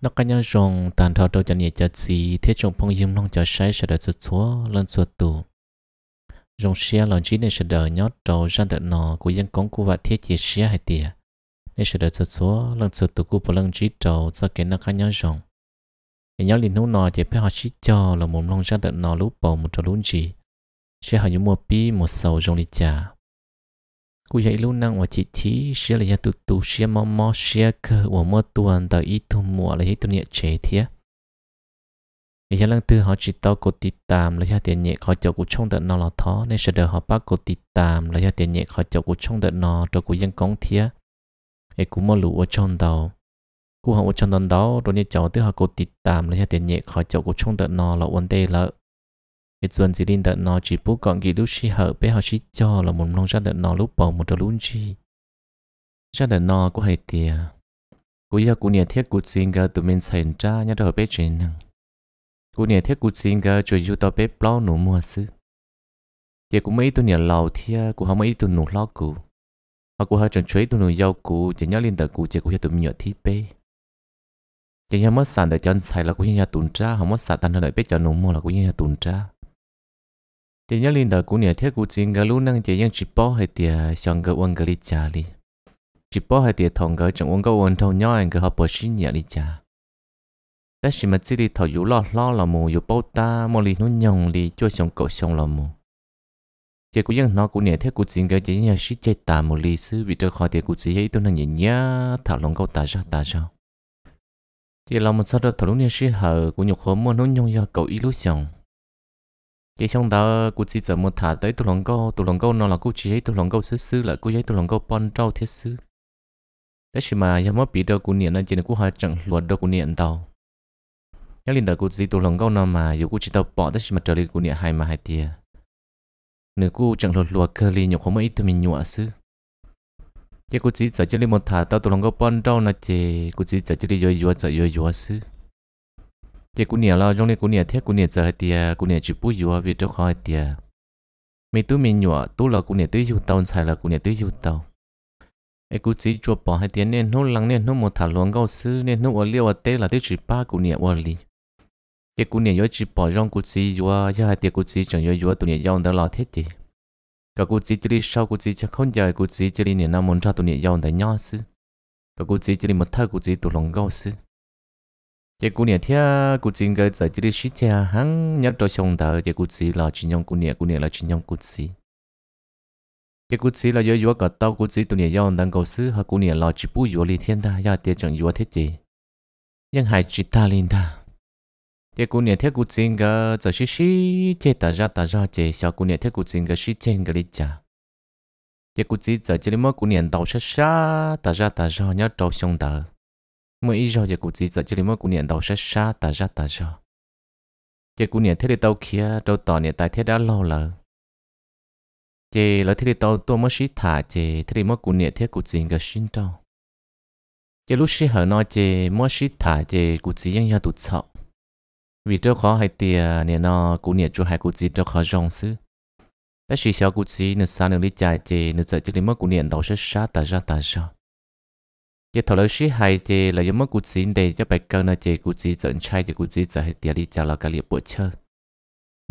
nó cá nhân rồng tàn thọ đầu cho nhẹ cho gì thế trồng phong diêm long cho sai sẽ được chút chúa lên chuột tù rồng xe lòng chỉ nên sẽ đợi nhót đầu ra đợt nọ của dân công của vợ thiết chế xe hay tìa nên sẽ được chút chúa lên chuột tù của bộ lần chỉ đầu do cái nó cá nhân rồng nhớ liền nô nọ chỉ phải họ chỉ cho là một long ra đợt nọ lúc bầu một trò lún gì sẽ hỏi những mua pi một sầu rồng đi chả cú dạy luôn năng và chị chị sẽ là gia tụ tụ sẽ mò mò sẽ cơ và mò tuần tới ít thu mùa là hết tu nhẹ chế thế bây giờ lần thứ họ chỉ tao cột tít tạm là gia tiền nhẹ họ chậu của trong tận nó là thó nên sẽ đợi họ bắt cột tít tạm là gia tiền nhẹ họ chậu của trong tận nó rồi của dân công thế ấy cú mò lũ ở trong đầu cú họ ở trong đầu đó rồi nhẹ chậu thứ họ cột tít tạm là gia tiền nhẹ họ chậu của trong tận nó là vấn đề lợi cái chuẩn chỉ linh tận nó chỉ bút còn ghi lúc xí hở bé họ chỉ cho là một nông ra tận nó lúc bỏ một trò lún chi ra tận nó có hay tiề cú giờ cú nhà thiết cú xin gờ tụi mình xảy ra nhá rồi bé chuyện năng cú nhà thiết cú xin gờ cho yêu tao bé bao nụ mua sư chỉ cũng mấy tụi nhà lầu thia cú không mấy tụi nụ lo cú họ cú hơi chuẩn chuối tụi nụ dâu cú chỉ nhớ linh tận cú chỉ cú giờ tụi mình nhỏ thi bé giờ nhà mất sản để chân xài là cú nhà tụi cha không mất sản tan hơn bé cho nụ mùa là cú nhà tụi cha thì nhớ linh đời của nhà thiết của chính cái lúc năng chỉ những chỉ bỏ hay tiền xong cái uống cái lý trả đi chỉ bỏ hay tiền thằng cái chẳng uống cái uống thằng nhau anh cái họ bỏ xin nhà lý trả ta chỉ mà chỉ đi thầu yếu lo lo là mù yếu bao ta mà lý nó nhồng đi cho xong cậu xong là mù chỉ của những nó của nhà thiết của chính cái chỉ nhà sĩ chết ta mù lý sư vì cho họ tiền của chỉ ấy tôi năng nhìn nhá thảo lòng cậu ta ra ta sao chỉ là một sao đó thằng lúc nhà sĩ hở của nhục hôm mà nó nhong ra cậu ý lúc xong cái trong đó cụ chỉ giờ một thả tới tụ lòng câu tụ lòng câu nó là cụ chỉ thấy tụ lòng câu xứ xứ là cụ thấy tụ lòng câu bón trâu thiết xứ thế chỉ mà em mất bị đâu cụ niệm là chỉ là cụ hỏi chẳng luật đâu cụ niệm tàu nhớ liền tới cụ chỉ tụ lòng câu nó mà dù cụ chỉ tàu bỏ thế chỉ mà trở lại cụ niệm hai mà hai tia nếu cụ chẳng luật luật cơ li nhục không mấy thì mình nhụa xứ cái cụ chỉ giờ chỉ là một thả tới tụ lòng câu bón trâu nó chỉ cụ chỉ giờ chỉ là yếu yếu giờ yếu chỉ cú nia lo trong này cú nia thiết cú nia giờ tiề cú nia chỉ bút yếu vì chỗ khỏi tiề mấy tú mình nhọ tú là cú nia tú yếu tàu xài là cú nia tú yếu tàu ai cú chỉ cho bỏ hai tiền nên nó lăng nên nó một thả luồng gạo sư nên nó ở liều ở tê là tới chỉ ba cú nia ở li chỉ cú nia yếu chỉ bỏ trong cú chỉ vừa, ya hai tiề cú chỉ chẳng vừa vừa tụ nia yếu được là thiết gì cả cú chỉ chỉ sau cú chỉ chắc không dài cú chỉ chỉ nia nam muốn cho tụ nia yếu đó nhỏ sư cả cú chỉ chỉ một thà cú chỉ tụ luồng gạo sư chị cô nhà thia cô chỉ cái giải trí sĩ thia hắn nhất cho xong thở chị cô chỉ là chỉ nhong cô nhà cô nhà là chỉ nhong cô chỉ chị cô chỉ là do do cả tao cô chỉ tụi nhà do đang cầu sư hoặc cô nhà là chỉ bu do li thiên ta do tiệt chẳng do thế chị nhưng hai chỉ ta lên ta chị cô nhà thia cô chỉ cái giải trí sĩ thia ta ra ta ra chị cô nhà thia cô chỉ cái sĩ thiên cái lịch cha chị cô chỉ giải trí mà cô nhà đầu sát sát ta ra ta ra nhất cho xong มื่ออีจอจะกูจีจะจะลิมกูเนี่ยดาวช้าช้าตาจ้าตาจ้าจะกูเนี่ยเที่ยวตาวเคียดาวต่อเนี่ยตายเที่ยวด้านเราเลยเจแล้วเที่ยวตาวตัวมื่อชิถาเจเที่ยวมื่อกูเนี่ยเที่ยวกูจีกับชินดาวเจลูกชิเหอนอเจมื่อชิถาเจกูจียังยาตุเฉา vì tôi khó hay tiền nè nó cũng nhẹ chú hai cụ chỉ tôi khó rong xứ bác sĩ sao cụ chỉ nên sao nên lý giải thì nên sợ chắc đến mức cũng nhẹ đầu sẽ sát ta ra ta ra giờ thầu lâu sĩ hay thì là giống mất cụ chỉ để bài câu này thì cụ chỉ dẫn thì cụ chỉ đi chào là cái liệp bộ chơi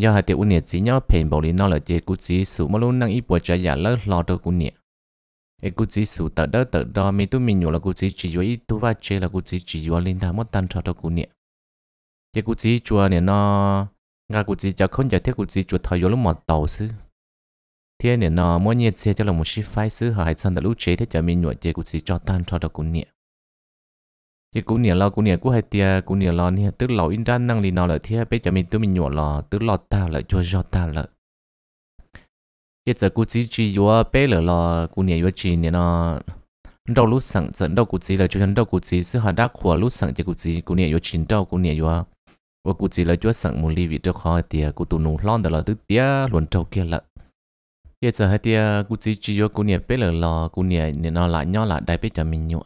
giờ hay tiền u nhiệt chỉ nhau phèn bảo lý nó là thì cụ chỉ mà luôn năng ít bộ chơi giả lỡ lo được cụ nhiệt cái cụ chỉ sủ đó tờ đó mình tu mình nhủ là cụ chỉ chỉ tu va chơi là cụ chỉ chỉ linh tham mất tan cho được cụ nhiệt cái cụ chùa này nó ngà cụ chỉ không giờ thiết cụ chùa thầu vô lúc mọt tàu xứ thế nên nó mỗi nhiệt xe cho là một ship phái xứ hải sản đã lũ chế thế cho mình nhuận chế cũng chỉ cho tan cho đó cũng nhẹ thì cũng nhẹ lo cũng nhẹ cũng hai tia cũng nhẹ lo nhẹ tức lò in ra năng lì nó là thế bây giờ mình tự mình nhuận lo tức lo ta là cho cho ta là hiện giờ cũng chỉ chỉ yo bé là lo cũng nhẹ yo chỉ nhẹ nó đâu lúc sẵn dẫn đâu cũng chỉ là cho nên đâu cũng chỉ xứ hải đắc của lúc sẵn chỉ cũng chỉ cũng nhẹ yo chỉ đâu cũng nhẹ yo và cũng chỉ là cho sẵn một ly vị cho khó tia cũng tụ nụ lon đó là tức tia luôn trâu kia lợn giờ giờ hai tia cú chỉ chỉ vô cú nhẹ bé lờ lò cú nhẹ nhẹ nó lại nhỏ lại đại bé cho mình nhọ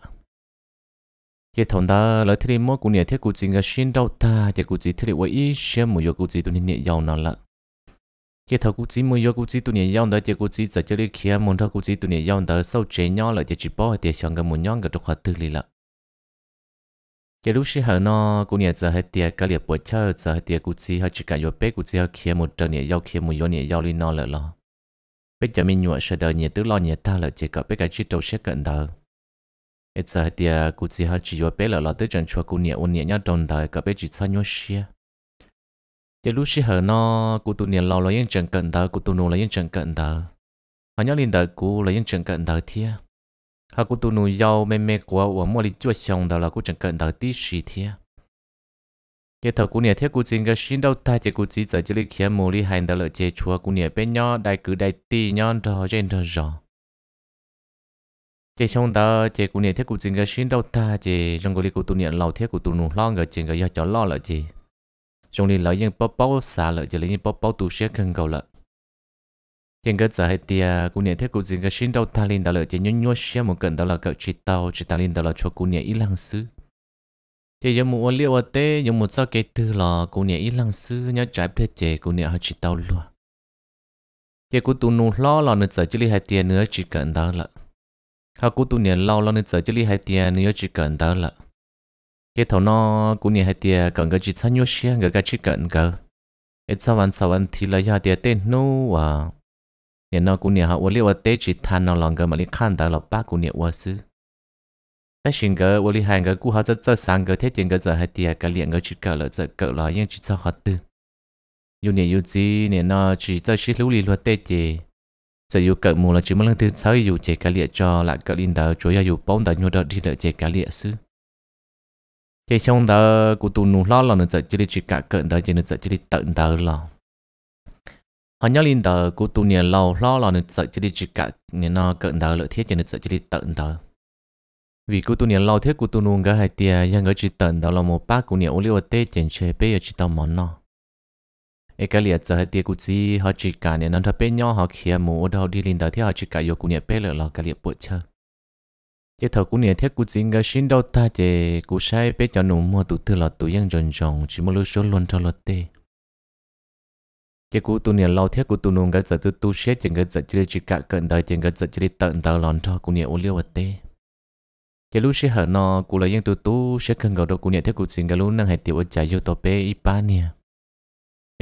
giờ thằng ta lấy thế mua cú nhẹ thiết cú chỉ nghe xin đâu ta thì cú chỉ thế với ý xem mua cho cú chỉ tụi nhẹ giàu nó lợ giờ thằng cú chỉ mua cho cú chỉ tụi nhẹ giàu đó thì cú chỉ giờ chơi đi kia muốn cho cú chỉ tụi nhẹ giàu đó sau chế nhỏ lại thì chỉ bỏ hai tia xong cái muốn nhỏ cái trục hạt tư lì lợ giờ lúc xí hở nó cú nhẹ giờ hai tia cái liệp bữa chơi giờ hai tia cú chỉ hai chỉ cả vô bé cú chỉ hai kia một trận nhẹ giàu kia một vô nhẹ giàu đi nó lợ lọ bây giờ mình nhuận sẽ đợi nhiều thứ lo nhiều ta là chỉ có bây giờ chỉ đầu sẽ cận thờ ít giờ thì à, cụ chỉ họ chỉ vào bé là lo tới trận chùa cụ nhiều ôn nhiều nhau đồng thời có bây giờ sao nhau xia giờ lúc xia hở nó cụ tụ nhiều lo là những trận cần thờ cụ tụ nô là những trận cần thờ họ nhớ lên đời cụ là những trận cần thờ thia họ cụ tụ nô giàu mê mê của của mua đi chùa xong đó là cụ trận cận thờ tí xì thia cái thầu cũng nhà thiết cũng chính cái xin đâu ta chỉ cũng chỉ giờ chỉ lấy kia mồ li hành đó là chế chúa cũng nhà bên nhau đại cử đại tì nhau cho trên cho rõ chế trong đó chế cũng nhà thiết cũng chính cái xin đâu ta chế trong cái li cũng tu nhà lâu thiết cũng tu nụ lo người chính cái do cho lo là chế trong li lợi những bao bao xả lợi chỉ lấy những bao bao tu sửa cần cầu lợi trên cái giờ hay tia cũng nhà thiết cũng chính cái xin đâu ta lên đó là chế nhún nhún xem một cần đó là cậu chỉ tàu chỉ ta lên đó là cho cũng nhà ít lăng xứ thì giờ mù liệu ở tế giờ mù sao cái từ lò cô nhẹ ít lăng sư nhớ trái bê chè cô nhẹ họ chỉ tao luôn thì cô tu nô lo lò nữa giờ chỉ li hai tiền nữa chỉ cần đó là khá cô tu nhẹ lo lo nữa giờ chỉ li hai tiền nữa chỉ cần đó là cái thầu nó cô nhẹ hai tiền cần cái chỉ sang nhau xe cái cái chỉ cần cái ít sao ăn sao ăn thì là hai tiền tên nô à nhẹ nó cô nhẹ họ liêu ở tê chỉ than nó lòng cái mà li khăn đó là ba cô nhẹ quá sư cho cho cho cho liền liền chỉ chỉ chỉ chỉ 但性格我里喊个顾好这这三个天天个这还第二个两个去搞了这搞了，因去做好的。有年有几年呢，只在西路里落地的，这有个木了，只么能听稍有这个列 cho là 个领导主要有帮到 nhau đó đi được 这个列是。cái xong đó cụ tụ nụ lo lo là nó chỉ đi chỉ cả cận đó chỉ nó chỉ đi tận đó là họ nhớ lên đó cụ tụ nhà lo lo là nó chỉ đi chỉ cả nhà nó cận đó lợi thiết chỉ nó chỉ đi tận đó vì cô tu niệm lâu thế cô tu nung cái hai tia yang ở chỉ tận đó là một bác cô niệm liu tê tiền chế bây giờ chỉ tao món nó. ấy cái liệt giờ hai tia cô chỉ họ chỉ cả niệm nó thấy nhau họ kia mù ở đâu đi lên đó thì họ chỉ cả yêu cô niệm bây giờ là cái liệt bộ chơi chế thầu cô niệm thiết cô chỉ cái xin đâu ta chế cô sai bây cho nụ mua tụt tư là tụ yang tròn tròn chỉ một lúc số luôn cho lọt tê chế cô tu niệm lâu thế cô tu nung cái giờ tu tu xét chèn cái giờ chỉ cả cận đời chèn cái giờ chỉ tận đó lon cho cô niệm liu tê chỉ lúc sẽ hở nó cụ là dân tu tú sẽ cần gạo đồ cụ nhận thế cụ xin cả lúc năng hệ tiểu ở chả yêu tổ bé y ba nè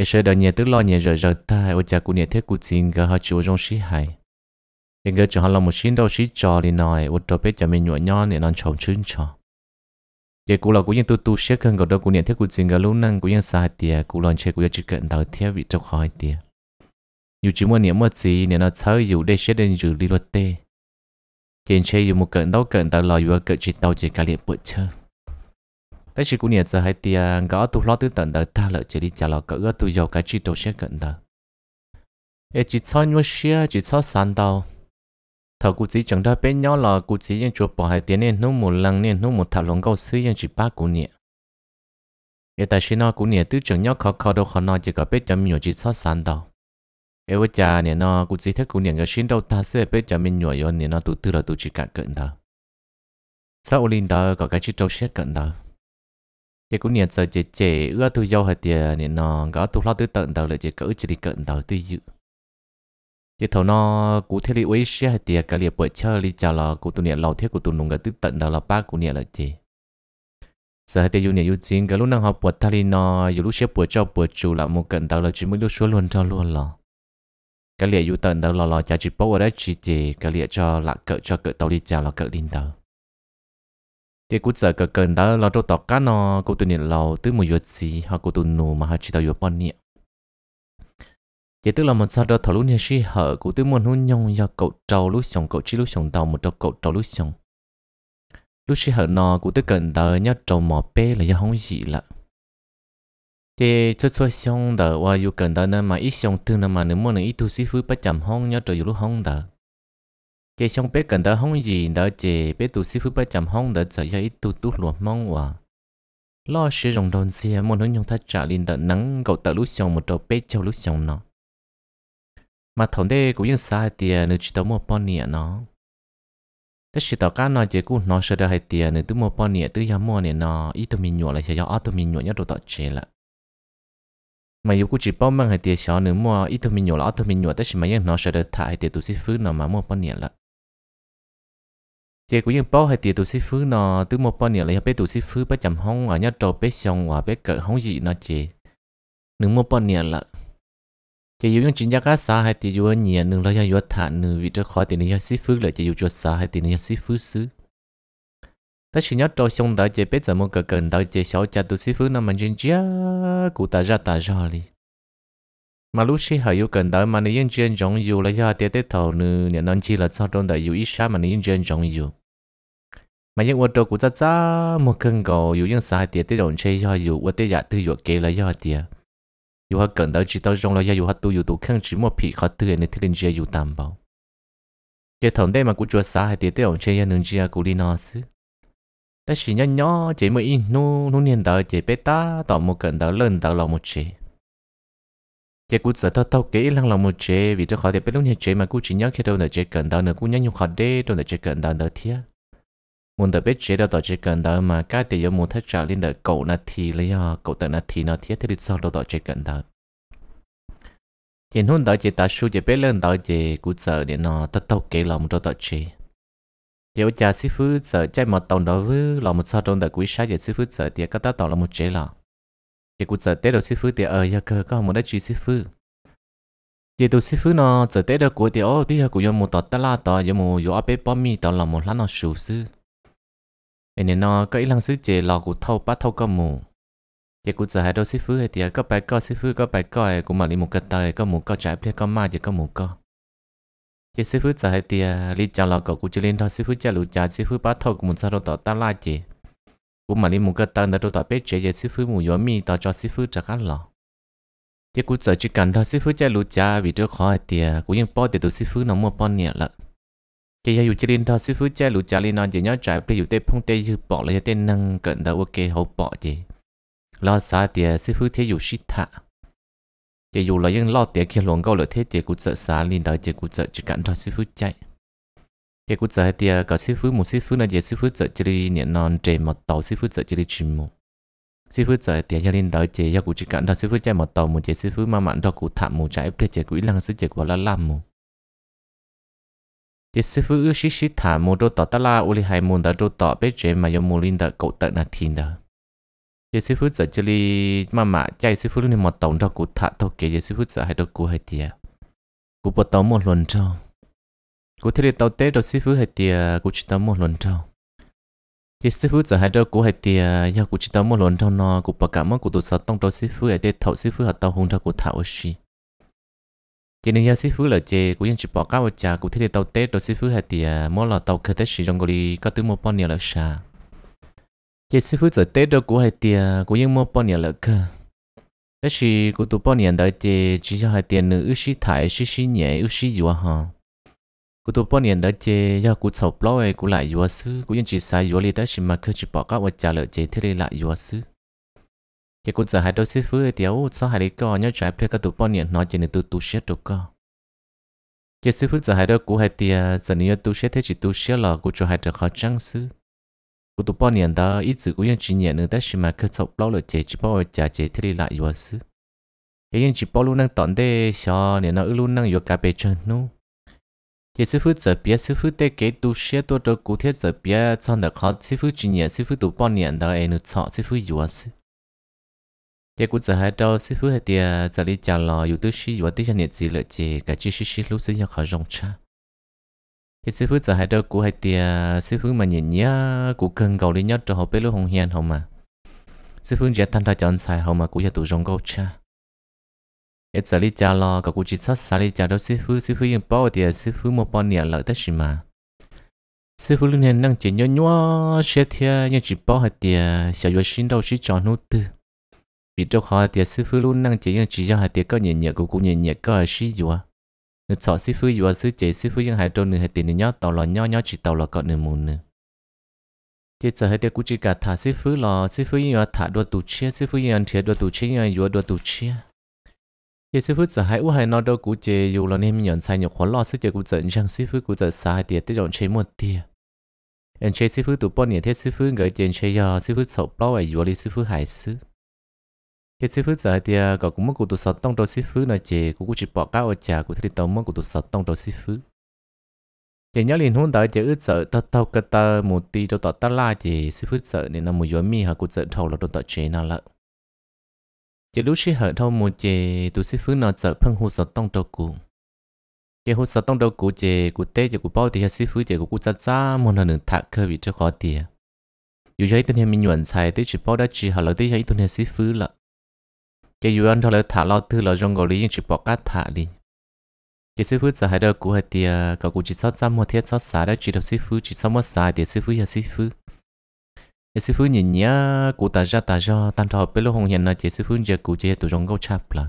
sẽ đợi nhẹ tức lo nhẹ rồi rồi ta ở chả cụ nhận thế cụ xin cả họ chịu trong sĩ hại nhưng cái chỗ họ là một xin đâu sĩ cho thì nói ở tổ bé cho mình nhọ nhọ nè nó chồng chứng trò chỉ cụ là cụ dân tụ tú sẽ cần gạo đồ cụ nhận thế cụ xin cả lúc năng cụ dân sai tiệt cụ lon chơi cụ chỉ cần đầu theo vị trong khỏi tiệt dù chỉ muốn niệm một gì nè nó chơi dù đây sẽ đến dù đi luật tê hiện chế dù một cận đâu cận tao lò dù cận chỉ tao chỉ cả liệt bữa chơi Tất nhiên cũng nhiệt giờ hai tia gõ tu lót tư tận đời ta lợi chỉ đi trả lò cỡ tu dầu cái chỉ tổ sẽ cận đời ê chỉ cho nhau xia chỉ cho sàn đầu. thầu cụ chỉ chẳng đợi bên nhau là cụ chỉ những chuột bỏ hai tiền nên nó một lần nên nó một thằng luận câu xí những chỉ ba cụ nhiệt ê tại sao nó cụ nhiệt tư chẳng nhau khó khó đâu khó nói chỉ có biết chấm nhiều chỉ cho sàn đầu. เอวจ่าเนี่ยนอกูจีเทกูเนี่ยก็ชิ้นเราตาเสียไปจะมีหน่วยยนเนี่ยนอตุตุเราตุจิกัดเกินเถอะซาอุลินเถอะก็การชิดเราเช็ดเกินเถอะเจ้กูเนี่ยจะเจเจเอื้อตุยาวหัดเดียเนี่ยนอก็ตุเราตุเตินเถอะเลยเจ้ก็อื้อจิริเกินเถอะตุยืเจ้าเนาะกูเทลิเวชหัดเดียก็เรียบเปิดเชอร์ลิจ่าเรากูตุเนี่ยเราเทกูตุนุงก็ตุเตินเถอะเราป้ากูเนี่ยเลยเจ giờ thì dùng nhiều chính cái lúc nào học bữa thali nó, nhiều lúc xếp bữa cho bữa chủ là một cận tàu là chỉ mới lúc xuống luôn cho luôn là cái liệt yêu tần đó là là cho chỉ bố ở đấy chỉ chỉ cái liệt cho là cỡ cho cỡ tàu đi chào là cỡ linh tàu thì cũng sợ cỡ cần đó là chỗ tọc cá nó cô tụi nhìn lâu tới một giờ gì họ cô tụi nụ mà họ chỉ tàu vừa bao nhiêu Vậy tức là một sao đó thảo lúc nhà sĩ hở của tôi muốn hôn nhông do cậu trâu lúc xong cậu chỉ lúc xong tàu một trâu cậu trâu lúc xong lúc sĩ hở nó của tôi cần tới nhớ trâu mò bé là do không gì lận thì cho cho xong đó và dù cần đó nên mà ít xong thương nên mà nếu muốn ít tu sĩ phú bắt chậm hông nhớ trời dù lúc hông đó cái xong bé cần đó hông gì đó chỉ bé tu sĩ phú bắt chậm hông đó chỉ cho ít tu tu luộc mong và lo sử dụng đòn xe muốn hướng nhung thắt trả liền đợt nắng cậu tự lúc xong một trâu bé châu lúc xong nó mà thằng đây cũng như sai tiền nếu chỉ tao một bao nịa nó tất sự tao cá nó chỉ cũng nó sợ được hai tiền nếu tôi một bao nịa tôi dám mua nịa nó ít tôi mình nhụa lại cho gió tôi mình nhọ nhớ đồ tao chơi lại mà yêu cũng chỉ bao mang hay tiền xóa nữa mà ít thôi mình nhỏ lắm thôi mình nhỏ tới chỉ mà những nó sẽ được thả hay tiền tu sĩ phứ nó mà mua bao nhiêu là chị cũng những bao hay tiền tu sĩ phứ nó từ mua bao nhiêu là bé tu sĩ phứ bắt chậm hông ở nhà trâu bé xong và bé cỡ hông gì nó chị nướng mua bao nhiêu là chị yêu những chuyện gia cá xa hay tiền yêu nhiều nướng lo cho yêu thả nướng vì cho khỏi tiền yêu sĩ phứ là chị yêu cho xa hay tiền yêu sĩ phứ xứ ta chỉ nhớ trâu xong đợi chế biết giờ muốn cờ cần đợi chế sáu cha tu sĩ phước nó mình chuyên chia cụ ta ra ta ra đi mà lúc xí hở yêu cần đợi mà nếu yên chuyên giống yêu là do tiết tiết thầu nữ nhận non chi là sao trong đợi yêu ít xa mà nếu yên chuyên giống yêu mà những ô tô của cha cha một cơn gò yêu những sai tiết tiết rộng chơi do yêu ô tiết giả tư yêu kế là do tiết yêu hả cần đợi chỉ tao rong là do yêu hả tu yêu tu khăn chỉ một phì khó tư nên thiết lên chia yêu tam bảo cái thằng đây mà cũng chúa xã hay tiết tiết rộng chơi nên chia cũng đi nó xứ ta chỉ nhỏ nhỏ chỉ mới in nu nu niên đó chỉ bé ta tỏ một cận đó lớn đó là một chế chế cũng sợ thâu thâu kỹ lăng là một chế vì cho khó để bé lúc như chế mà cũng chỉ nhớ khi đâu là chế cận đó nữa cũng nhớ nhung khó để đâu là chế cận đó nữa thiệt muốn được biết chế đâu đó chế cận đó mà cái thì do muốn thắt trả lên được cậu là thì lấy à cậu tự là thì nó thiệt thì sao đâu đó chế cận đó hiện hôm đó chế ta su chế bé lên đó chế cũng sợ để nó thâu thâu kỹ lòng đâu đó chế giờ cha sư phụ sợ chạy một tàu đó với là một sao trong đại quý sát giờ sư phụ sợ thì các ta tàu là một chế là giờ cũng sợ tết đầu sư phụ thì ở giờ cơ có một đất chỉ sư phụ giờ tụ sư phụ nó sợ tết đầu của thì ô tuy là cũng có một tàu tơ la tàu có một giờ bé bom mi tàu là một lá nó sù sư nên nó cái lăng sư chế là của thâu bắt thâu cái mù giờ cũng sợ hai đầu sư phụ thì có bài có sư phụ có bài có cũng mà đi một cái tàu có một cái trái phải có mai thì có một cái chỉ sư phụ trả thì đi trả lọ cậu cũng chỉ lên thôi sư phụ trả lụ trả sư phụ bắt thâu cũng muốn sao đâu tỏ ta lại chị cũng mà đi muốn cái tên đó tỏ biết chế giờ sư phụ muốn yếm mi tỏ cho sư phụ trả khăn lọ chỉ cũng sợ chỉ cần thôi sư phụ trả lụ trả vì trước khỏi thì cũng ยัง bỏ thì tụi sư phụ nó mua bao nhiêu lận chỉ giờ chỉ lên thôi sư phụ trả lụ trả lên nó chỉ nhớ trả bây giờ tê phong tê như bỏ lại tê năng cận đó ok hậu bỏ chị lo sao thì sư phụ thế dù shit thà chỉ dù là những lo tiền kia luồng câu lợi thế chỉ cũng sợ xa liên đời chỉ cũng sợ chỉ cảnh cho sư phụ chạy chỉ cũng sợ thì à, có sư phụ một sư phụ này chỉ sư phụ sợ chỉ đi nhận non trẻ một tàu sư phụ sợ chỉ đi chìm một sư phụ sợ thì gia liên đời chỉ cho cũng chỉ cảnh cho sư phụ chạy một tàu một chỉ sư phụ mà mặn cho cũng thảm một trái để chỉ quỹ lăng sư chỉ quả là làm một chỉ sư phụ ước sĩ sĩ thảm một đôi tàu ta la uli hai môn đã đôi tàu bế trẻ mà yêu mù lên đời cậu tận là thiên đời giờ sư phụ giờ chơi li mà mà chạy sư phụ lúc một tổng cho cụ thả thôi kể giờ sư phụ giờ hay đâu cụ hay tiệt cụ bắt tàu một lần cho cụ thấy tàu tết đâu sư phụ hay tiệt cụ chỉ tàu một lần cho giờ sư phụ giờ hay đâu cụ hay tiệt giờ cụ chỉ tàu một lần cho nó cụ bắt cả mất cụ tụ sáu tông đâu sư phụ hay tiệt thầu sư phụ hay tàu hùng cho cụ thả ở xí chỉ nên giờ sư phụ là chơi cụ yên chỉ bỏ cả một trà cụ thấy tàu tết đâu sư phụ hay tiệt mỗi là tàu khơi tết xí trong cái có thứ một bao nhiêu là sao chỉ sư phụ giờ tết đâu của hai tiền của những món bao nhiêu là cơ cái gì của tụ bao nhiêu đó chỉ chỉ cho hai tiền nữa ít thải ít xí nhẹ ít xí gì ha của tụ bao nhiêu đó chỉ cho của sầu bao ấy của lại gì sư của những chỉ sai gì đó chỉ mà cơ chỉ bỏ các vật trả lời chỉ thế lại gì sư cái của giờ hai đôi sư phụ thì ô sao hai đứa con nhau trái phải cái tụ bao nhiêu nói chỉ nên tụ tụ xét được cơ chỉ sư phụ giờ hai đôi của hai tiền giờ nếu tụ xét thế chỉ tụ xét là của cho hai đứa khó chăng sư กูตัวปอนเนี่ยตาอีจืกูยังจีเนี่ยนึงแต่ชิมาคือจบเล่าเลยเจจีป้อจ่าเจที่ลีละอยู่ซื้อยังจีป้อลูนั่งตอนเดชอเนี่ยน้าอือลูนั่งอยู่กับเปจนู้也师傅这边，师傅得给多些多的古铁这边唱的好，师傅今年师傅都半年的还能唱，师傅有事。结果这还到师傅还得这里讲了，有的是有的些年纪了，这个只是是老师要好用唱。cái sư phụ giờ hai đứa cũng hay tiề sư phụ mà nhìn nhá cũng cần cầu đi nhất cho họ biết lúc hồng hiền không mà sư phụ giờ thanh ra chọn sai không mà cũng giờ tụ rong câu cha cái giờ đi cha lo cả cũng chỉ sát xa đi cha đó sư phụ sư phụ yên bao tiề sư phụ một bao nhiêu lợi tất gì mà sư phụ lúc này đang chỉ nhớ nhớ sẽ thia nhưng chỉ bao hai tiề 小学 sinh đâu chỉ chọn nô tư vì cho họ tiề sư phụ lúc đang chỉ nhưng chỉ cho hai tiề có nhẹ nhẹ cũng cũng nhẹ nhẹ có ai sử dụng nước sọ sư phụ vừa sư chế sư phụ nhưng hai trâu nửa hai tiền nhỏ tàu lò nhỏ nhỏ chỉ tàu lò cọ nửa mùn nửa chế sợ hai tiêu cú chỉ cả thả sư phụ lò sư phụ nhưng thả đua tù chia sư phụ nhưng chia đua tù chia nhưng vừa đua tù chia chế sư phụ sợ hai u hai nó đâu cú chế dù là nên nhận sai nhục khó lo sư chế cú sợ rằng sư phụ cú sợ hai tiền tiết chọn chế một tiền anh chế sư phụ tụ bọn nhà thế sư phụ gửi tiền chế giờ sư phụ sầu bao ai vừa đi sư phụ hải sư cái sư phụ giờ thì có à, cũng mất của tụi sọt tông đầu sư phụ nói chị cũng chỉ bỏ cao ở trà của thầy tông mất của tụi sọt tông đầu sư phụ chị nhớ liền hôn tới chị ước sợ tao tao cái tao một tí đâu tao tao la chị sư phụ sợ nên là một gió mi hả cũng sợ thầu là đâu tao chế nào lợ chị lúc xí hở thâu một chị tụi sư phụ nói sợ phân hô sọt tông đầu cụ chị hô sọt tông đầu cụ chị cụ tê chị cụ bao thì sư phụ chị cụ sát xa một lần nữa thạc cơ bị cho khó tiền dù vậy tôi hay mình nhuận xài tới chỉ bao đã chỉ hả lỡ tới hay tôi hay sư phụ lợ cái yêu anh thôi là thả lo thứ là trong gò lý chỉ bỏ cát thả đi chỉ sư phụ giờ hai đầu cũ hai tia cậu cũng chỉ sót ra một thiết sót xả đó chỉ được sư phụ chỉ sót một xả để sư phụ hay sư phụ chỉ sư phụ nhìn nhá cụ ta ra ta ra tan thọ bê lô hồng hiện là chỉ sư phụ giờ cụ chỉ tụ trong gấu chạp là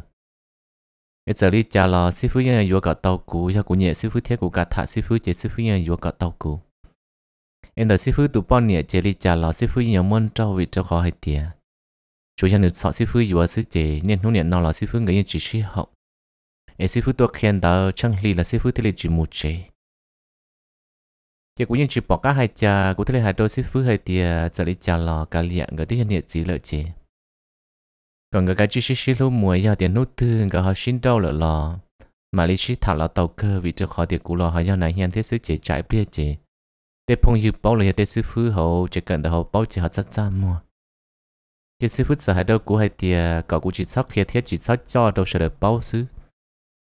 cái giờ đi trả là sư phụ nhà vừa cả tàu cụ cho cụ nhẹ sư phụ thiết cụ cả thả sư phụ chỉ sư phụ nhà vừa cả tàu cụ em đợi sư phụ tụ bao nhẹ chỉ đi trả là sư phụ nhà môn trâu vị trâu khó hai tia chủ nhân được sọ sư phụ dù sư chế nên hôm nay nó là sư phụ người chỉ sĩ học e sư phụ tôi khen đã chẳng lì là sư phụ thì lệ chỉ một chế thì cũng như chỉ bỏ các hai cha cũng lệ hai đôi sư phụ hai tia giờ lấy cha lò cả liệng người tiếp nhận gì lợi chế còn người cái chỉ sĩ sĩ lúc mùa giờ tiền nút thương người họ xin đâu lợi lò mà lý sĩ thảo là tàu cơ vì cho khó tiền cũ lò họ giao này hiện thế sư chế trái bia chế để phong dự bảo lợi thế sư phụ hậu chỉ cần họ bảo chỉ họ rất xa mua cái sư phút sợ hãi đâu của hay thì có cũng chỉ sót khi thiết chỉ sót cho đâu sợ được bao sư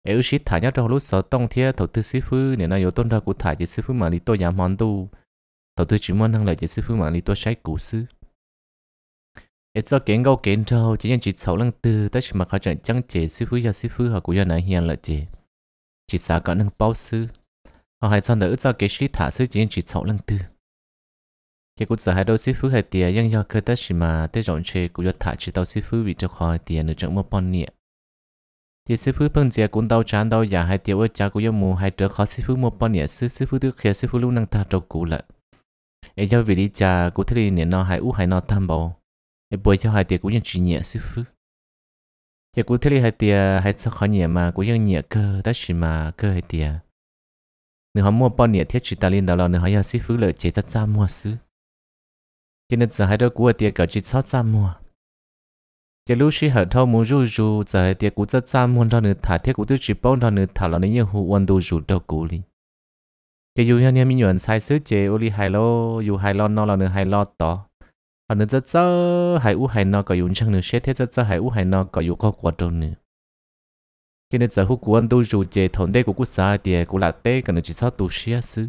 nếu sĩ thả nhát trong lúc sợ tông thiết thầu tư sư phứ nếu nói yếu tôn ra của thả chỉ sư phứ mà lý tôi nhà món tu thầu tư chỉ muốn năng lại chỉ sư phứ mà lý tôi sai cũ sư ít cho kiến gâu kiến trâu chỉ nhân chỉ sáu lăng tư tất chỉ mà khá chẳng chẳng chế sư phứ và sư phứ họ cũng gia này hiền lợi chế chỉ xả có năng bao sư họ hay chọn đỡ cho kế sư thả sư chỉ nhân chỉ sáu lăng tư chỉ 也古只还到师傅还点，因要去得是嘛，得上车古要他去到师傅为这块点了这么半年。thì sư phụ bằng giờ cũng đau chán đau giả hay tiêu cha cũng yêu mù hai trở khó sư phụ một bao nhiêu sư sư phụ được kia sư phụ luôn năng ta trâu cũ lợ ấy do vì đi cha cũng thấy nè nó hay u hay nó tham bầu ấy bồi cho hai tiêu cũng như chỉ nhẹ sư phụ thì cũng thấy hai tiêu hai sợ khó nhẹ mà cũng như nhẹ cơ đó chỉ mà cơ hai tiêu nếu họ mua bao nhiêu thiết chỉ ta liên đó là nếu họ yêu sư phụ lợ chế ra ra mua sư cho nên giờ hai đứa ở tiệc cỡ chỉ sót ra mua giờ lúc khi hở thâu muốn rủ rủ giờ tiệc của rất ra muốn ra nửa thả thiết của tôi chỉ bao ra nửa thả là những hồ quan đồ rủ đâu cũ đi giờ dù như mình nhận sai sứ chế ô li hai lo dù hai lo nó là nửa hai lo tỏ họ nửa rất rất hai u hai nó có dùng chăng nửa sẽ thế rất rất hai u hai nó có dùng có quá đâu nữa cho nên giờ hút của anh tôi rủ chế thổn đây của quốc gia tiệc của là tê cần chỉ sót tu sĩ sứ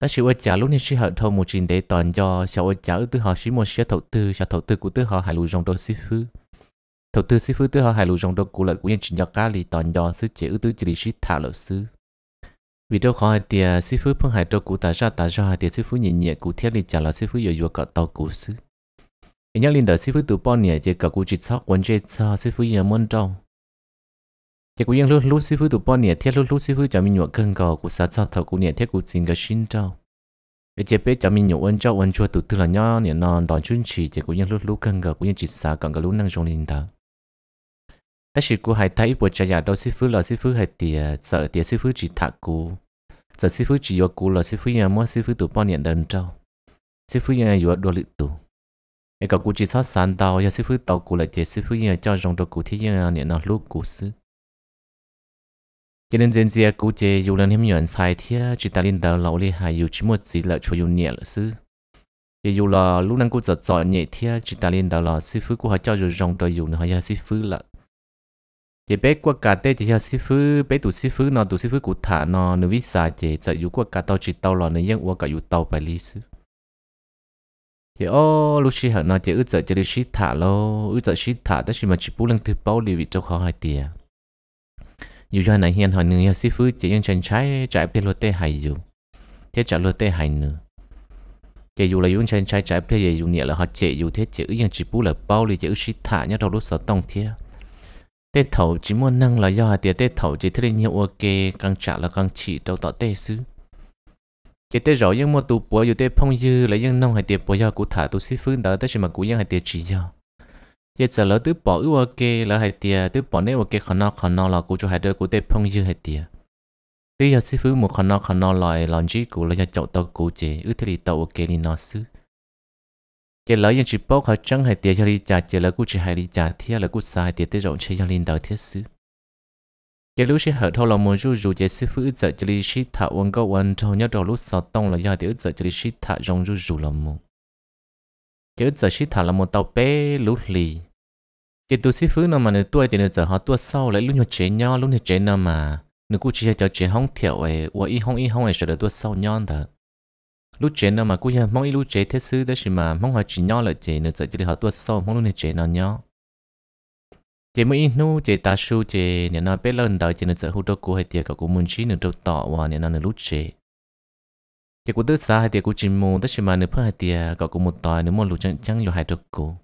ta chỉ ôi chả lúc này chỉ hận thâu một trình để toàn do sau ôi chả từ họ chỉ một sẽ thầu tư sau thầu tư của từ họ hải lụ rong đô sư phu, thầu tư sư phu từ họ hải lụ rong đô của lợi của nhân trình do cá lì toàn do sư chế ưu tư chỉ lì sĩ thả lợi sư vì đâu khỏi thì sư phu phương hải đô của ta ra ta ra thì sư phu nhẹ nhẹ của thiết lì chả là sư phu dồi dồi cả tàu của sư nhớ linh đời sư phu từ bao nhẹ chỉ cả của chỉ sau quan chế sau sư phu nhiều môn trong chỉ có những lúc lúc sư phụ tụ bọn nhẹ thiết lúc lúc sư phụ cho mình nhộn cơn gò của sát sao thầu của nhẹ thiết của chính cái sinh trâu cái chế bé cho mình nhộn ân cho ân chua tụ tư là nhỏ nhẹ non đòn chuyên chỉ chỉ có những lúc lúc cơn gò của những chỉ xa còn cái lúc năng trong linh đó tất sự của hai thấy bộ trái giả đâu sư phụ là sư phụ hay tiề sợ tiề sư phụ chỉ thạc cú sợ sư phụ chỉ vào cú là sư phụ nhà mua sư phụ tụ bọn nhẹ đơn trâu sư phụ nhà vào đồ lự tụ cái cậu cú chỉ sát sàn tàu, giờ sư phụ tàu cú là chế sư phụ nhà cho rong đồ cú thiết nhà nhẹ non lúc cú sư cho nên dân dìa cụ chế dù lần hiếm nhuận sai thia chỉ ta linh đầu lâu li hay dù chỉ một gì lợi cho dù nhẹ là sư thì dù là lúc năng cụ giật giỏi nhẹ thia chỉ ta linh đầu là sư phụ của họ cho dù rong đời dù nó hay sư phụ là thì bé qua cả tê thì hay sư phụ bé tụ sư phụ nọ tụ sư phụ cụ thả nọ nếu biết sai thì giật dù qua cả tàu chỉ tàu là nó yên qua cả dù tàu phải lý sư thì ô lúc xí hận nọ chỉ ước giật chỉ đi xí thả lo ước giật xí thả tất nhiên mà chỉ bù lăng thứ bao vị cho khó hai tiền อยู่ย้อนไหนเฮียนหอยหนึ่งยาซีฟูจะยังฉันใช้จ่ายเปลี่ยนรถเต้หายอยู่เทจ่ายรถเต้หายหนึ่งจะอยู่เลยยุ่งฉันใช้จ่ายเปลี่ยนอยู่เนี่ยแล้วเขาเจอยู่เทเจยังจีบูเลยเป้าเลยเจชิถาเนี่ยเรารู้สึกต้องเทียเต้เถาจีม่วนนั่งเลยย่อเตียเต้เถาจีเทเรเนียโอเกกังจ่าแล้วกังฉีเราต่อเต้ซื้อจะเต้เรายังมัวตูปัวอยู่เต้พงยือแล้วยังน้องให้เตียปัวยากูถาตูซีฟื้นแต่เต้ชิมากูยังให้เตียจียา giờ giờ lỡ tứ bỏ ưu ok lỡ hay tia tứ bỏ nếu ok khả năng khả năng là cụ cho hai đứa cụ tê phong dư hay tia tứ giờ sư phụ một khả năng khả năng lại làm gì cụ là cho chậu tàu cụ chế ưu thế thì tàu ok đi nó sư giờ lỡ yên chỉ bốc hai trắng hay tia cho đi trả giờ lỡ cụ chỉ hay đi trả thia lỡ cụ sai tia tứ rộng chơi cho linh đầu thiết sư giờ lúc sẽ hở thôi lòng một chút dù giờ sư phụ ưu giờ cho đi sĩ thả quân câu quân thôi nhớ đầu lúc sáu tông là giờ tia ưu giờ cho đi sĩ thả rong chút dù lòng một giờ ưu giờ sĩ thả là một tàu bé lũ lì chỉ tu sĩ phứ nó mà nửa tuổi thì nửa giờ họ tua sau lại lúc nhỏ chế nhau lúc nhỏ chế nó mà nửa cú chỉ cho chế hong thiểu ấy và y hong y hong ấy sẽ được tua sau nhau thật lúc chế nó mà cú giờ mong y lúc chế thế sư đó chỉ mà mong họ chỉ nhau lại chế nửa giờ chỉ được họ tua sau mong lúc nhỏ chế nó nhau chế mới nu chế ta su chế nhà nó bé lớn đầu chế nửa giờ hút đâu cú hay tiệt cả cú muốn chí nửa đầu tọ và nhà nó nửa lúc chế chế cú tứ xa hay tiệt cú chỉ mù đó chỉ mà nửa phơi hay tiệt cả cú một tòi nửa một lúc chẳng chẳng lo hay được cú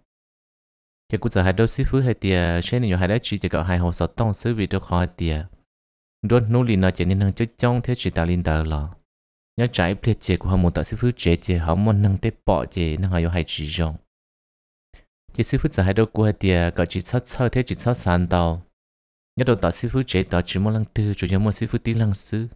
giờ cũng giờ hai đôi sư phụ hai tiề xem nhiều hai đứa chỉ chỉ có hai hồ sơ tông sư vị đâu khó tiề đôi nô lì nói chuyện nên năng chơi trong thế chỉ ta linh tờ lò nhớ trái biết chỉ của họ một tạo sư phụ chế chỉ họ muốn năng tế bỏ chỉ năng họ yêu hai chỉ rong chỉ sư phụ giờ hai đôi của hai tiề có chỉ sát sao thế chỉ sát sàn tàu nhớ đôi tạo sư phụ chế tạo chỉ muốn năng tư chủ yếu muốn sư phụ tí năng sư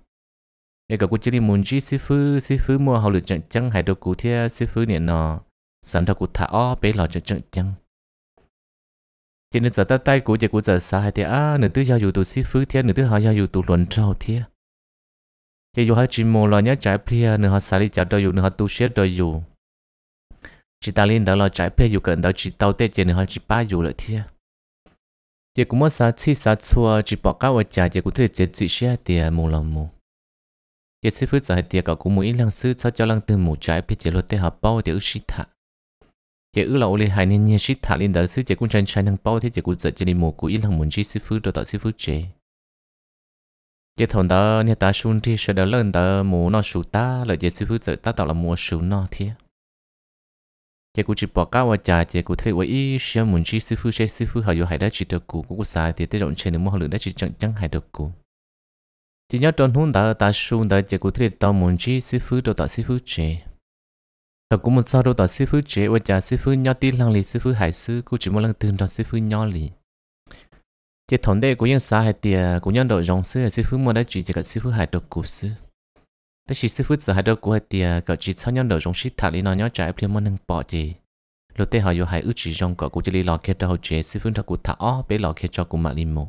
để cả cũng chỉ đi muốn chỉ sư phụ sư phụ mua học lựa chọn chẳng hai đôi của thế sư phụ nè nó sản đầu của thả o bé lò chọn chọn chẳng chỉ nên giờ ta tay của giờ của giờ sai thì à nửa thứ giao dù tụ sĩ phứ thiên nửa thứ họ giao dù tụ luận trao thiên chỉ dù hai chỉ mồ là nhớ trái plia nửa họ xài đi chặt đôi dù nửa họ tu sửa đôi dù chỉ ta lên đó lo trái plia dù cần đó chỉ tao tết chỉ nửa họ chỉ ba dù lợi thiên chỉ cũng muốn sa chi sa chua chỉ bỏ cao ở trái chỉ cũng thể chết chỉ sửa tiền mồ là mồ chỉ sư phứ giờ thì cũng mỗi lần sư sao cho lần từ mù trái plia chỉ lo thế họ bao thì ước sĩ thạc chỉ ước lộ li hai niên nhiên sĩ thả lên đỡ sư chỉ cũng tranh tranh năng bao thế chỉ cũng dạy cho đi mùa của ít hàng muốn chi sư phụ đồ tạo sư phụ chế chỉ thằng đó nhà ta xuống thì sẽ đỡ lên đỡ mùa nó sủ ta là chỉ sư phụ giật ta tạo là mùa sủ nó thế chỉ cũng chỉ bỏ cá vào trà chỉ cũng thấy vậy ít xem muốn chi sư phụ chế sư phụ họ yêu hai đã chỉ được cụ cũng xài thì tới rộng trên nếu mà họ lựa đã chỉ chẳng chẳng hai được cụ chỉ nhớ trong hôn ta ta xuống ta chỉ cũng thấy tao muốn chi sư phụ đồ tạo sư phụ chế ta cũng muốn sao đâu ta sư phụ chế và cha sư phụ nhau tí lăng lì sư phụ hải sư cũng chỉ muốn lăng tương cho sư phụ nhau lì chế thống đệ của nhân xã hải tiề của nhân đội dòng sư sư phụ muốn đã chỉ cho các sư phụ hải độc cụ sư ta chỉ sư phụ sợ hải độc cụ hải tiề cả chỉ sao nhân đội dòng sư thà lì nó nhau trái thêm muốn nâng bỏ chế lúc tê họ yêu hải ước chỉ dòng cỏ cũng chỉ lì lò kia đâu chế sư phụ thật cụ thả ó bế lò kia cho cụ mà linh mồ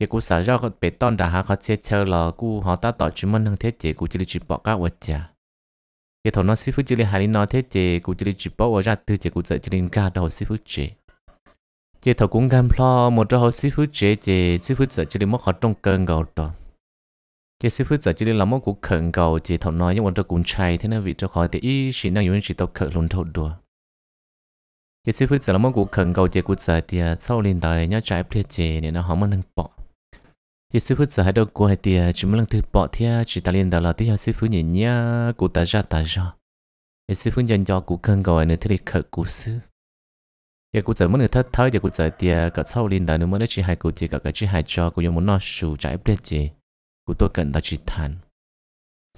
giờ cụ xã giao có bế tôn đã hạ có chế chơi lò cụ họ ta tỏ chỉ muốn nâng thiết chế cụ chỉ lì chỉ bỏ các vật chả cái thằng nó sư phụ chỉ là hai nó thế chị cũng chỉ là chỉ bảo ra từ chị cũng dạy chỉ là cả đầu sư phụ chị chị thằng cũng gan lo một trong sư phụ chị chị sư phụ dạy chỉ là mất họ trong cơn gạo đó chị sư phụ dạy chỉ là mất cũng khẩn gạo chị thằng nói nhưng mà tôi cũng chạy thế nên vì cho khỏi thì ý chỉ năng yếu chỉ tao khẩn luôn thâu đùa chị sư phụ dạy là mất cũng khẩn gạo chị cũng dạy thì à, sau lên đời nhớ trái ple chị nên nó không có năng bỏ thì sư phụ sợ hai đâu của hai tia chúng mình lần thứ bỏ thia chỉ ta liên đó là tia sư phụ nhìn nhá cụ ta ra ta ra thì sư phụ dành cho cụ khăn gọi nữa thì lịch khởi cụ sư thì cụ sợ muốn người thất thớ thì cụ sợ tia cả sau liên đó nữa mới chỉ hai cụ chỉ cả cái chỉ hai cho cụ dùng muốn nó sù trái biết gì cụ tôi cần ta chỉ than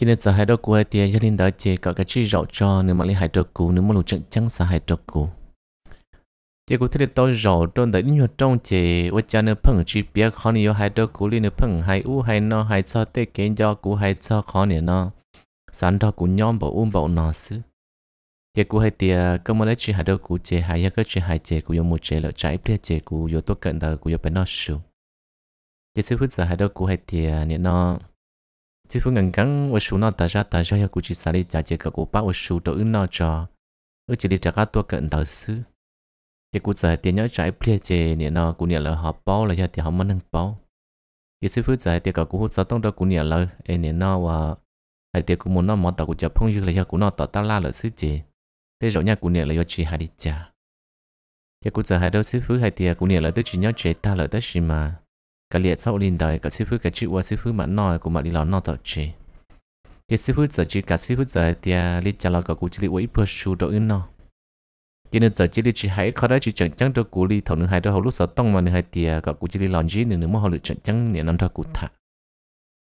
khi nên sợ hai đâu của hai tia cho liên đó chỉ cả cái chỉ rậu cho nữa mà lấy hai trâu cụ nữa mà lục trận trắng sợ hai trâu cụ chỉ có thể tôi rõ trong đời nhiều trong chỉ ở cha nó phẳng chỉ biết khó nhiều hai đứa cú liên nó phẳng hai u hai nó hai cho tê kiến do cú hai cho khó nhiều nó sẵn đó cú bảo um bảo nó xứ chỉ cú hai tiề cơ mà chỉ hai đứa cú chỉ hai cái chỉ hai chỉ cú dùng một chỉ lợi trái biết chỉ cú dùng tốt cận đời cú dùng bên nó sướng chỉ sư phút giờ hai đứa cú hai tiề nên nó chỉ phút ngần ngắn ở số nó ta ra ta ra cú chỉ xài đi trả chỉ cả cú bắt ở số đó ứng nó cho ở chỉ đi trả các tốt cận đời xứ chỉ cụ giải tiền nhớ trái plia chè nè nó cụ nè là họ bao là giờ thì họ mất nâng bao cái sư phụ giải tiền cả cụ hút sao tông đó cụ nè là em nè nó và hai tiền cụ muốn nó mở tao cụ chả phong dư là giờ cụ nó tao la là sư chè thế rồi nhà cụ nè là do chỉ hai đi chả cái cụ giải hai đâu sư phụ hai tiền cụ nè là tôi chỉ nhớ chè ta là tới gì mà cái liệt sau linh đời cả sư phụ cái chữ và sư phụ mà nói cụ mà đi làm nó tao chè cái sư phụ giải chỉ cả sư phụ giải tiền đi à, chả là cả cụ chỉ đi quấy bơ sù đồ in nó cho nên giờ chỉ đi chỉ hãy khó đó chỉ chẳng chẳng cho cụ đi thầu nữa hai đó hầu lúc sợ tông mà nữa hai tia cả cụ chỉ đi lòn gì nữa nữa mà họ lựa chẳng chẳng nữa năm cho cụ thả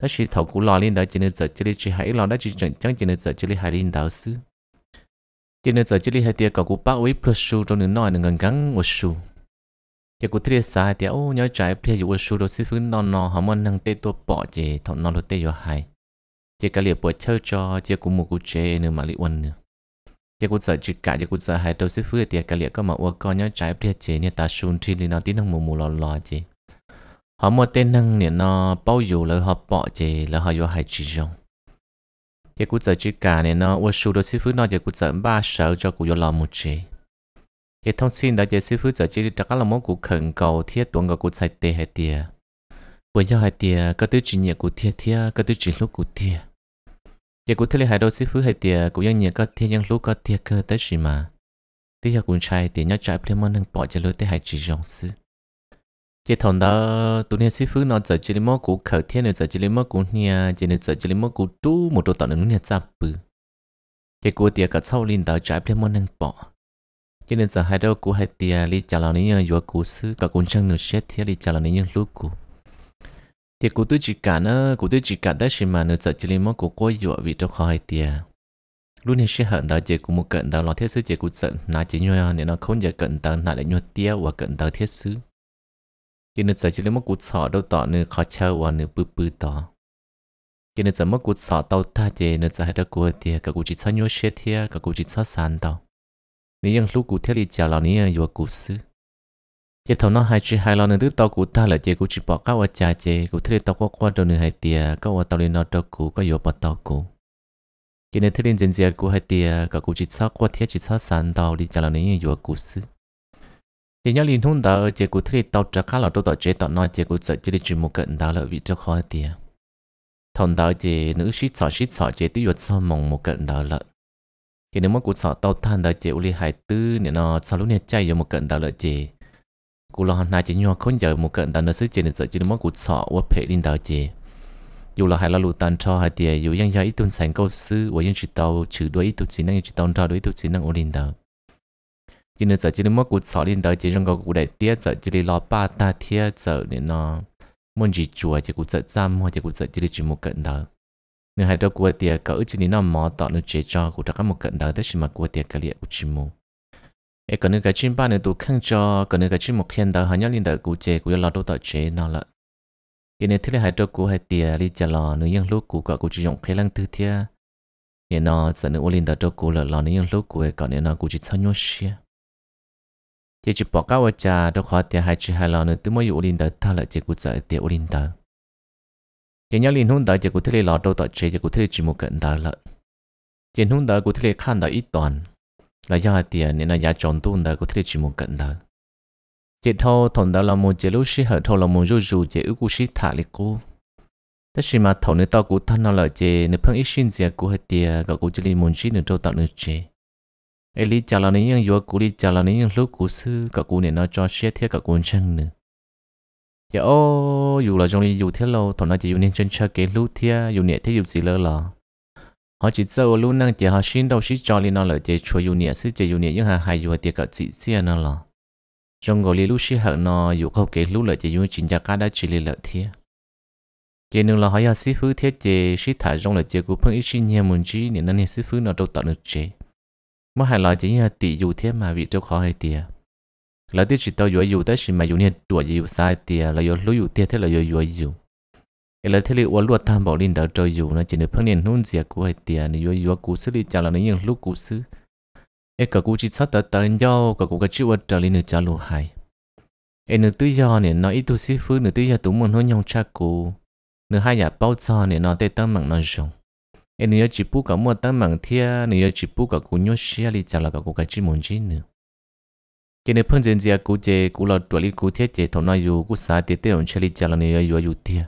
ta chỉ thầu cụ lò lên đó cho nên giờ chỉ đi chỉ hãy lò đó chỉ chẳng chẳng cho nên giờ chỉ đi hai lên đó xứ cho nên giờ chỉ đi hai tia cả cụ bao với plus số trong nữa nói nữa gần gắn một số cho cụ tiề xa tiề ô nhớ trái tiề dụ một số đó xứ phương non non họ muốn năng tê tua bỏ gì thầu non lo tay vô hai chỉ cả liệp bỏ chơi cho chỉ cụ một cụ chơi nửa mà li uẩn nữa giờ cũng sợ chỉ cả giờ cũng sợ hai đầu sẽ phụ thì cái liệt có mà ô con nhớ trái bia chế nhà ta sùn thì nó tí năng mù mù lò lò chế họ mua tên năng nè nó bao dù là họ bỏ chế là họ vô hai chỉ rong giờ cũng sợ chỉ cả nè nó ô sùn đầu sẽ phụ nó giờ cũng sợ ba sợ cho cũng vô lò một chế giờ thông tin đã giờ sẽ phụ giờ chỉ đặt là món của khẩn cầu thiết tuần của sai tệ hai tiền của do hai tiền cái tư chỉ nhẹ của thiết thiết có tư chỉ lúc của tiền giờ cũng thấy hai đôi sư phụ hai tiệt cũng ยัง nhiều có thiên nhân lúc có tiệt cơ tới gì mà bây giờ cũng trai tiệt nhắc trái Plemon đang bỏ cho lối tới hai chỉ rong sư giờ thằng đó tụi này sư phụ nó giờ chỉ lấy mốc cũng khởi thiên này giờ chỉ lấy mốc cũng nha giờ này giờ chỉ lấy mốc cũng chú một đôi tận nữa nha giáp bự giờ cũng tiệt cả sau linh đạo trái Plemon đang bỏ giờ nên giờ hai đôi cũng hai tiệt đi trả lời này nhớ vừa cố sư cả cũng chẳng nửa xét thiết đi trả này nhớ lúc cũng thì cụ tôi chỉ cả nó cụ tôi chỉ cả đấy chỉ mà nó sợ chỉ lên món của cô dọa vì trong khỏi tiền lúc này sẽ hận đạo chỉ của một cận tao lo thiết sứ chỉ của giận nãy chỉ nhau nên nó không giờ cận tao nãy lại nhau tia và cận tao thiết sứ Khi nó sợ chỉ lên món cụ sợ đâu tỏ nữa khó chơi và nữa bự bự tỏ Khi nó sợ món cụ sợ tao ta chỉ nó sợ hết được của tiền cả cụ chỉ sợ nhau xe tiền cả cụ chỉ sợ sàn tao nếu yang lúc cụ thiết lý chào là nếu vừa cụ sứ chế thầu nó hai chỉ hai lo nên thứ tao của ta là chế của chỉ bỏ các quả trà chế của thế tao có qua đầu nửa hai tia các quả tao lên nó tao của có yêu bỏ tao của cái này thế nên dân gian của hai tia cả của chỉ sát qua thiết chỉ sát sàn tao đi trả lời những yêu cũ sự thì nhớ liên thông tao chế của thế tao trả các là tao tao chế tao nói chế của sợ chỉ đi chỉ một cận tao là vì cho khó tia thằng tao chế nữ sĩ sợ sĩ sợ chế tiêu yếu sao mong một cận tao là cái này mà của sợ tao than tao chế uli hai tư nên nó sao lúc này chạy vào một cận tao là chế กูรอนาจะยัวคนเยอะมุกเกินตอนนั้นซื้อเจนเจอจีนมอกูสอว่าเพลินดาวเจอยู่ละหายละลูตันชอหายเดียอยู่ยังยาอีตุนแสงก็ซื้อว่ายังจิตเตาชื่อด้วยอีตุนสีนั่งยังจิตเตาดาวด้วยอีตุนสีนั่งโอลินดาวจีนเจอจีนมอกูสอลินดาวเจยังก็กูได้เตี้ยเจอจีนรอป้าตาเทียเจอเนี่ยเนาะมันจีจัวจะกูเจอจ้ำหัวจะกูเจอจีนจีมุกเกินดาวเนื้อหายตัวกูเตียก็อึจีนนี่น้ำหมอต่อเนื้อเจจอกูจะก็มุกเกินดาวแต่ชิมากูเตียก็เลียกูชิมู e còn nữa cái chim ba này tụ khăng cho còn nữa cái chim một khen đó hanya liên đời cụ chế cụ lo đô tạo chế nó là cái này thế là hai đứa cụ hai tia đi chả lò nữa những lúc cụ cả cụ chỉ dùng khế lăng tư thia nên nó sẽ ô liên đời đô cụ là lò nữa những lúc cụ còn nữa nó cụ chỉ sao nhau xia thì chỉ bỏ cao cha đô khó tia hai chỉ hai lò nữa từ mỗi ô liên đời ta là chỉ cụ sợ tia ô liên đời cái nhau liên hôn đời chỉ cụ thế là lo đô tạo chế chỉ cụ thế chỉ một cận đời là chỉ hôn đời cụ thế là khăn đời ít toàn là do tiền nên là giá chọn tuôn đó có thể chỉ một cận đó chỉ thâu thằng đó là một chế lúc sĩ hợp thâu là một rú rú chế ước của sĩ thả lý cô tất nhiên mà thầu này tao cũng thân nó lợi chế nếu phân ít sinh gì của hết tiền gặp cũng chỉ lý một sĩ nữa trâu tạo nữa chế ấy lý trả là những yếu của lý trả là những lúc của sư gặp cũng nên nó cho xe thiết gặp cũng chân nữa giờ dạ ô dù là trong lý dù thế lâu thằng nó chỉ dùng nên chân chơi cái lúc thiết dùng nhẹ thế dùng gì lơ là họ chỉ sợ luôn năng chỉ họ xin đâu xí cho li nó lợi chỉ chua yêu nhẹ xí chỉ yêu nhẹ nhưng hà hai yêu tiệt cả chỉ xí nó lo trong gọi li lúc xí hận nó yêu khâu kế lúc lợi chỉ yêu chính gia ca đã chỉ li lợi thi chỉ nương là họ ya xí phứ thiết chế xí thải trong lợi chế của phương ít sinh nhà muốn chi nên nên xí phứ nó đâu tận được chế mà hai lợi chỉ như tỷ dù thiết mà vị đâu khó hay tiệt là tiết chỉ tao yêu yêu tới xí mà yêu nhẹ tuổi yêu sai tiệt là yêu lúc yêu thiết thế là yêu yêu yêu cái lời thế liệu uốn luật tham bảo linh đạo trời dù nó chỉ được phát niên nôn diệt của hai tiền này vừa vừa cú xử lý trả là những lúc cú xử cái cả cú chỉ sát tới tới nhau cả cú cái chữ vật trở lên được trả lù hai cái nửa tư do này nó ít tu sĩ phứ nửa tư do tụ môn hôn nhau cha cú nửa hai nhà bao cho này nó tê tâm mạng nó dùng cái nửa chỉ bu cả mua tâm mạng thia nửa chỉ bu cả cú nhớ xia đi trả là cả cú cái chữ muốn chi nữa cái nửa phân diện gì cú chế cú là tuổi đi cú thiết chế thọ nói dù cú xả tiết tiêu ông chơi đi trả là nửa dù dù tiệt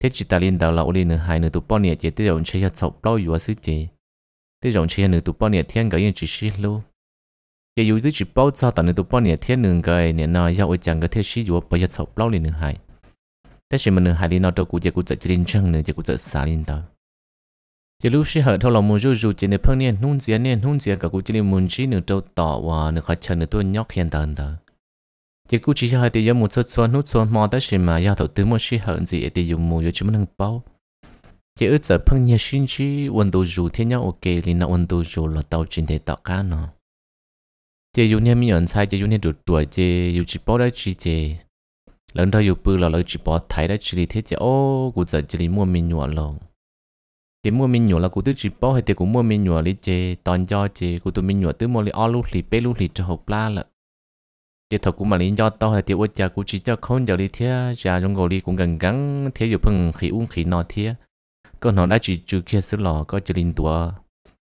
thế chỉ ta liên đầu là uli nửa hai nửa tụ bao nhiêu chỉ tiêu dùng chơi cho bao nhiêu sự chỉ tiêu dùng chơi nửa tụ bao nhiêu thiên cái yên chỉ xí lu chỉ dùng tiêu chỉ bao sao ta nửa tụ bao nhiêu thiên nửa cái nè nó yêu ôi chẳng cái thế xí dùng bao nhiêu chậu bao liền nửa hai thế chỉ mình nửa hai liên nó đâu cũng chỉ cũng chỉ liên chân nửa chỉ cũng chỉ xả liên đầu chỉ lúc xí hở thâu lòng muốn rú rú chỉ nửa phong niên nung giếng niên nung giếng cả cũng chỉ liên muốn chỉ nửa đâu tỏ hòa nửa khai chân nửa tôi nhóc hiện tần tờ chỉ cú chỉ hơi thì do một số số nút số mò tới mà do thầu tư mua xí hận gì thì dùng mua cho chúng mình bao chỉ ước giờ phân nhà xin chi quần đồ dù thiên nhau ok thì nó quần đồ dù là tàu trình thể tạo cá nó chỉ dùng nhà mình nhận sai chỉ dùng nhà được tuổi chỉ dùng chỉ bao đấy chỉ chỉ lần đầu dùng bự là lấy chỉ bao thấy đấy chỉ thế chỉ ô cú giờ chỉ mua mình nhọ lòng thì mua mình nhọ là cú tự chỉ bao hay thì cú mua mình nhọ lấy chỉ toàn cho chỉ cú tụi mình nhọ tự mua lấy alu lì bê lì cho hộp la lợn thì thật của mà lý do tao hay thì ôi cha cũng chỉ cho không giờ đi thế cha trong ngồi đi cũng gần gắng thế dù phần khí uống khí nọ thế còn nó đã chỉ trừ kia sứ lò có chỉ linh tua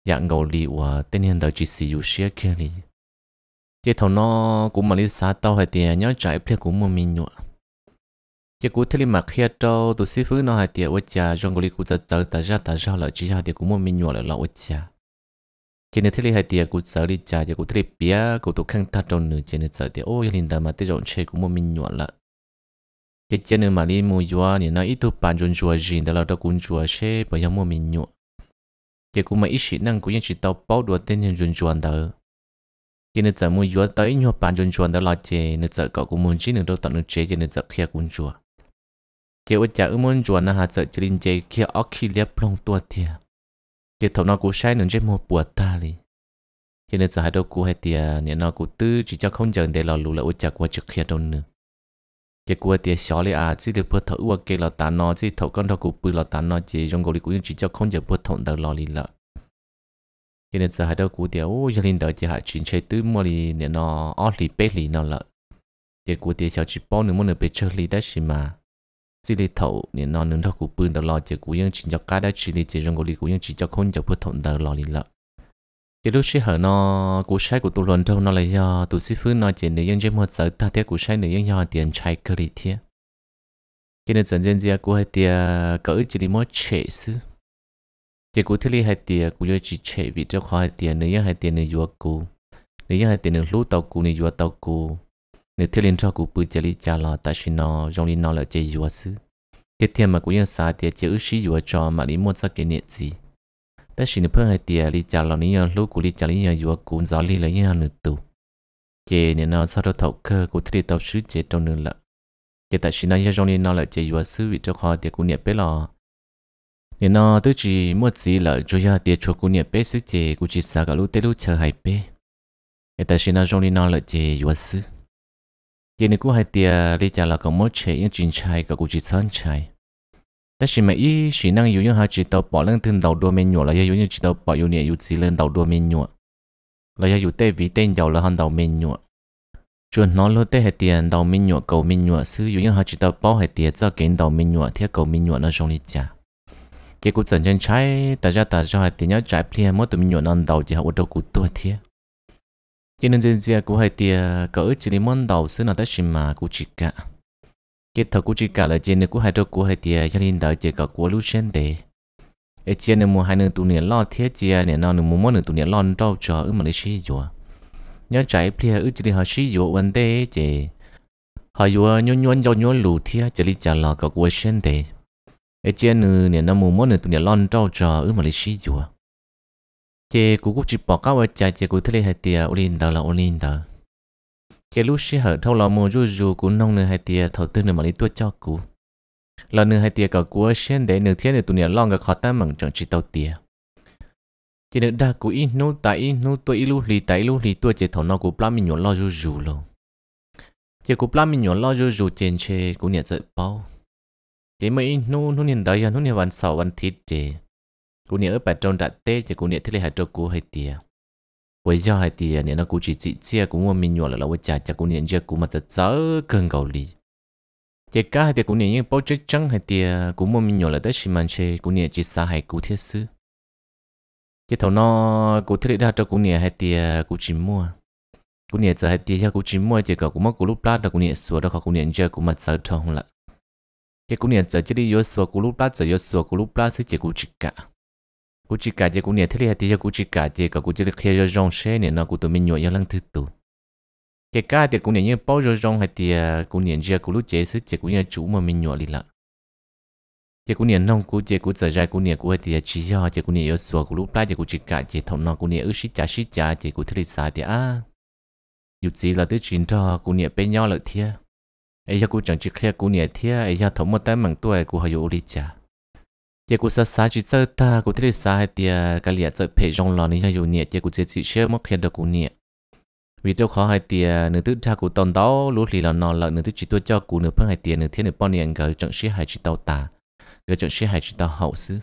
dạ ngồi đi và tên hiện đời chỉ sử dụng xe kia đi thế thằng nó cũng mà lý xa tao hay thì nhớ trái phía cũng một mình nhọ thế cũng thế mà khi cho tụi sư phụ nó hay thì ôi cha trong ngồi đi cũng giật giật ta ra ta ra là chỉ ra thì cũng một mình nhọ là ôi cha chỉ nên thiết lý hai tiệt của sở đi trả giờ của thiết bia của tổ khăn thật trong nửa chỉ nên sở tiệt ôi hiện đàm mà tiệt rộng chơi của một mình nhọn là cái chỉ nên mà đi mua gió thì nó ít thu bàn chọn chùa gì đó là đó cũng chùa xe bởi do một mình nhọn chỉ cũng mà ít sĩ năng của những chỉ tàu bao đồ tên nhân chọn chọn đó chỉ nên sở mua gió tới nhau bàn chọn chọn đó là chỉ nên sở cậu cũng muốn chỉ nên đâu tận được chế chỉ nên sở kia cũng chùa chỉ ở chợ muốn chùa nó hạ sở chỉ nên chế kia ở khi liệp long tua tiền cái thầu nó cũng sai nữa chứ mua bùa ta đi cho nên giờ hai đầu cũng hai tia nên nó cũng tư chỉ cho không chờ để lò lù là ô chặt qua trực kia đâu nữa cái của tia xóa lại à chỉ được bữa thầu qua cái lò ta nó chỉ thầu con thầu cũng bự lò ta nó chỉ trong gối cũng chỉ cho không chờ bữa thầu đầu lò lì lợ cho nên giờ hai đầu cũng tia ô gia đình đời chỉ hại chuyện chơi tư mua đi nên nó ót lì bế lì nó lợ cái của tia xóa chỉ bao nữa mua được bế chơi lì đấy mà chỉ lấy thầu nên nó nướng thầu của bươn đầu lo chỉ của những chỉ cho cá đã chỉ lấy chỉ trong của lý của những chuyện cho khôn cho phật thọn đầu lo lý lợ chỉ lúc xí hở nó của sai của tụ luận đâu nó lấy do tụ sĩ phương nó chỉ để nhân chuyện một sở ta tiếc của sai để những do tiền chạy cơ lý thiệt cho nên dần dần dần của hay tiền cỡ chỉ lấy mỗi chạy sư chỉ của thiết lý hay tiền của do chỉ chạy vì cho khoa tiền nếu nữa hai tia nữa vừa cũ nữa hay tiền nữa lúa tàu cũ nữa vừa tàu cũ nếu thiếu liên cho cụ bự chỉ lý cha là tại sinh nó trong lý nó là chơi dùa sư cái thiên mà cũng như sai thì chỉ ước sĩ dùa cho mà lý muốn sắc cái niệm gì tại sinh nó phải hay thì lý cha là lý lúc cụ lý cha lý nhà dùa cũng giáo lý là nhà nữ tu chế nên nó sau đó thấu cơ cụ thi tàu sứ chế trong nữ lợ chế tại sinh nó trong lý nó là chơi dùa sư vì cho họ thì cũng niệm bé lò nên nó tôi chỉ muốn chỉ là chủ yếu thì cho cụ niệm bé sứ chế cụ chỉ sao cả lúc tới lúc chờ hay bé chế tại sinh nó trong lý nó là chơi dùa sư giờ này cũng hay tiề đi trả là còn mới chế những chuyện chạy cả cũng chỉ năng yêu yêu yêu yêu hai chỉ chỉ chỉ đầu đầu đầu bỏ bỏ thương lên tế vị giàu là sân chuẩn nó lô tế hệ tiền đầu minh nhựa cầu minh nhựa sư yêu những hai chỉ tập bỏ hệ tiền cho kiến đầu minh nhựa thiết cầu minh nhựa nó trong đi trả chỉ cũng dần chân trái tại ra tại cho hệ tiền nhớ trái plia mất tụi minh nhựa nó đầu chỉ học đâu cũng tua thiết cho nên dân dân của hai cỡ chỉ đến món đầu xứ nào tới xin mà của chị cả cái thầu của là trên của hai đôi của hai tia cho nên chỉ cả của lưu sen ở trên này mua hai nửa tụ niệm lo thiết chia nè nó nửa mua món nửa tụ niệm lo đâu cho ư nhớ trái plia ư chỉ để họ xí vấn đề chỉ họ vừa nhón nhón nhau nhón lù thiết chỉ đi trả của sen để ở trên nửa nè nó mua món nửa tụ niệm lo đâu cho ư chế cú cú chỉ bỏ cao với cha chế cú thế này hay tiệt ulin đó là ulin đó chế lúc xí hở thâu lò mồ rú rú cú nông nữa hay tiệt thầu tư nữa mà đi tuốt cho cú lò nữa hay tiệt cả cú xuyên để nữa thiên nữa tụi lòng cả khó ta mảng chọn chỉ tàu tiệt chế nữa đa cú ít nô tại ít nô tôi ít lúc lì tại ít lúc lì tuốt chế thầu nó cú plá mình nhổn lo rú rú luôn chế cú plá mình nhổn lo rú rú trên chế cú nhẹ dậy bao chế mấy nô nô niên đấy à nô niên วัน sáu วัน thịt chế cú nhớ bà trong đã tê thì cú nhớ thế là hai trâu cú hay tiề với do hai tiề nhớ nó cú chỉ chỉ chia cú mua mình nhỏ là lâu chả chả cú nhớ chưa cú mà thật sợ cơn cầu lý, chỉ cả hai tiề cú nhớ những bao chết trắng hai tiề cú mua mình nhỏ là tới xí mặn chê cú nhớ chỉ xa hai cú thiết sư chỉ thầu nó cú thiết là cho cú nhớ hai tiề cú chỉ mua cú nhớ giờ hai tiề cú chỉ mua chỉ cả cú mắc cú lúc lát là cú nhớ sửa đó cú nhớ chưa cú mà sợ thong là, cái cú nhớ giờ chỉ đi vô sửa cú lúc lát giờ vô sửa cú lúc lát sẽ chỉ cú chỉ cả cú chỉ cả giờ cú nhẹ thế này thì giờ cú chỉ cả giờ cả cú chỉ là khi giờ rong xe này nó cú tụi mình nhọ giờ lăng thứ tụ cái cả thì cú nhẹ như bao giờ rong hay thì cú nhẹ giờ cú lúc chế sức chế cú nhẹ chủ mà mình nhọ đi lại chế cú nhẹ nông cú chế cú trở ra cú nhẹ cú hay thì chỉ do chế cú nhẹ yếu xua cú lúc lại chế cú chỉ cả chế thằng nó cú nhẹ ước xích trả xích trả chế cú thế này sai thì à dù gì là thứ chín thọ cú nhẹ bên nhau là thiệt ấy giờ cú chẳng chỉ khi cú nhẹ thiệt ấy giờ thằng một tay mảng tuổi cú hay yếu đi trả giờ cũng sa sa chỉ sơ ta cũng thấy sa hay tiề cái liệt sợi phe trong lò này cho nhiệt giờ cũng chỉ chỉ share mắc hiện được cũng nhiệt vì tôi khó hay tiề nửa thứ ta cũng tồn đó lúc thì là nó là nửa thứ chỉ tôi cho cũng nửa phần hay tiề nửa thiên nửa bao nhiêu cái trận sĩ hay chỉ tao ta cái trận sĩ hay chỉ tao hậu sư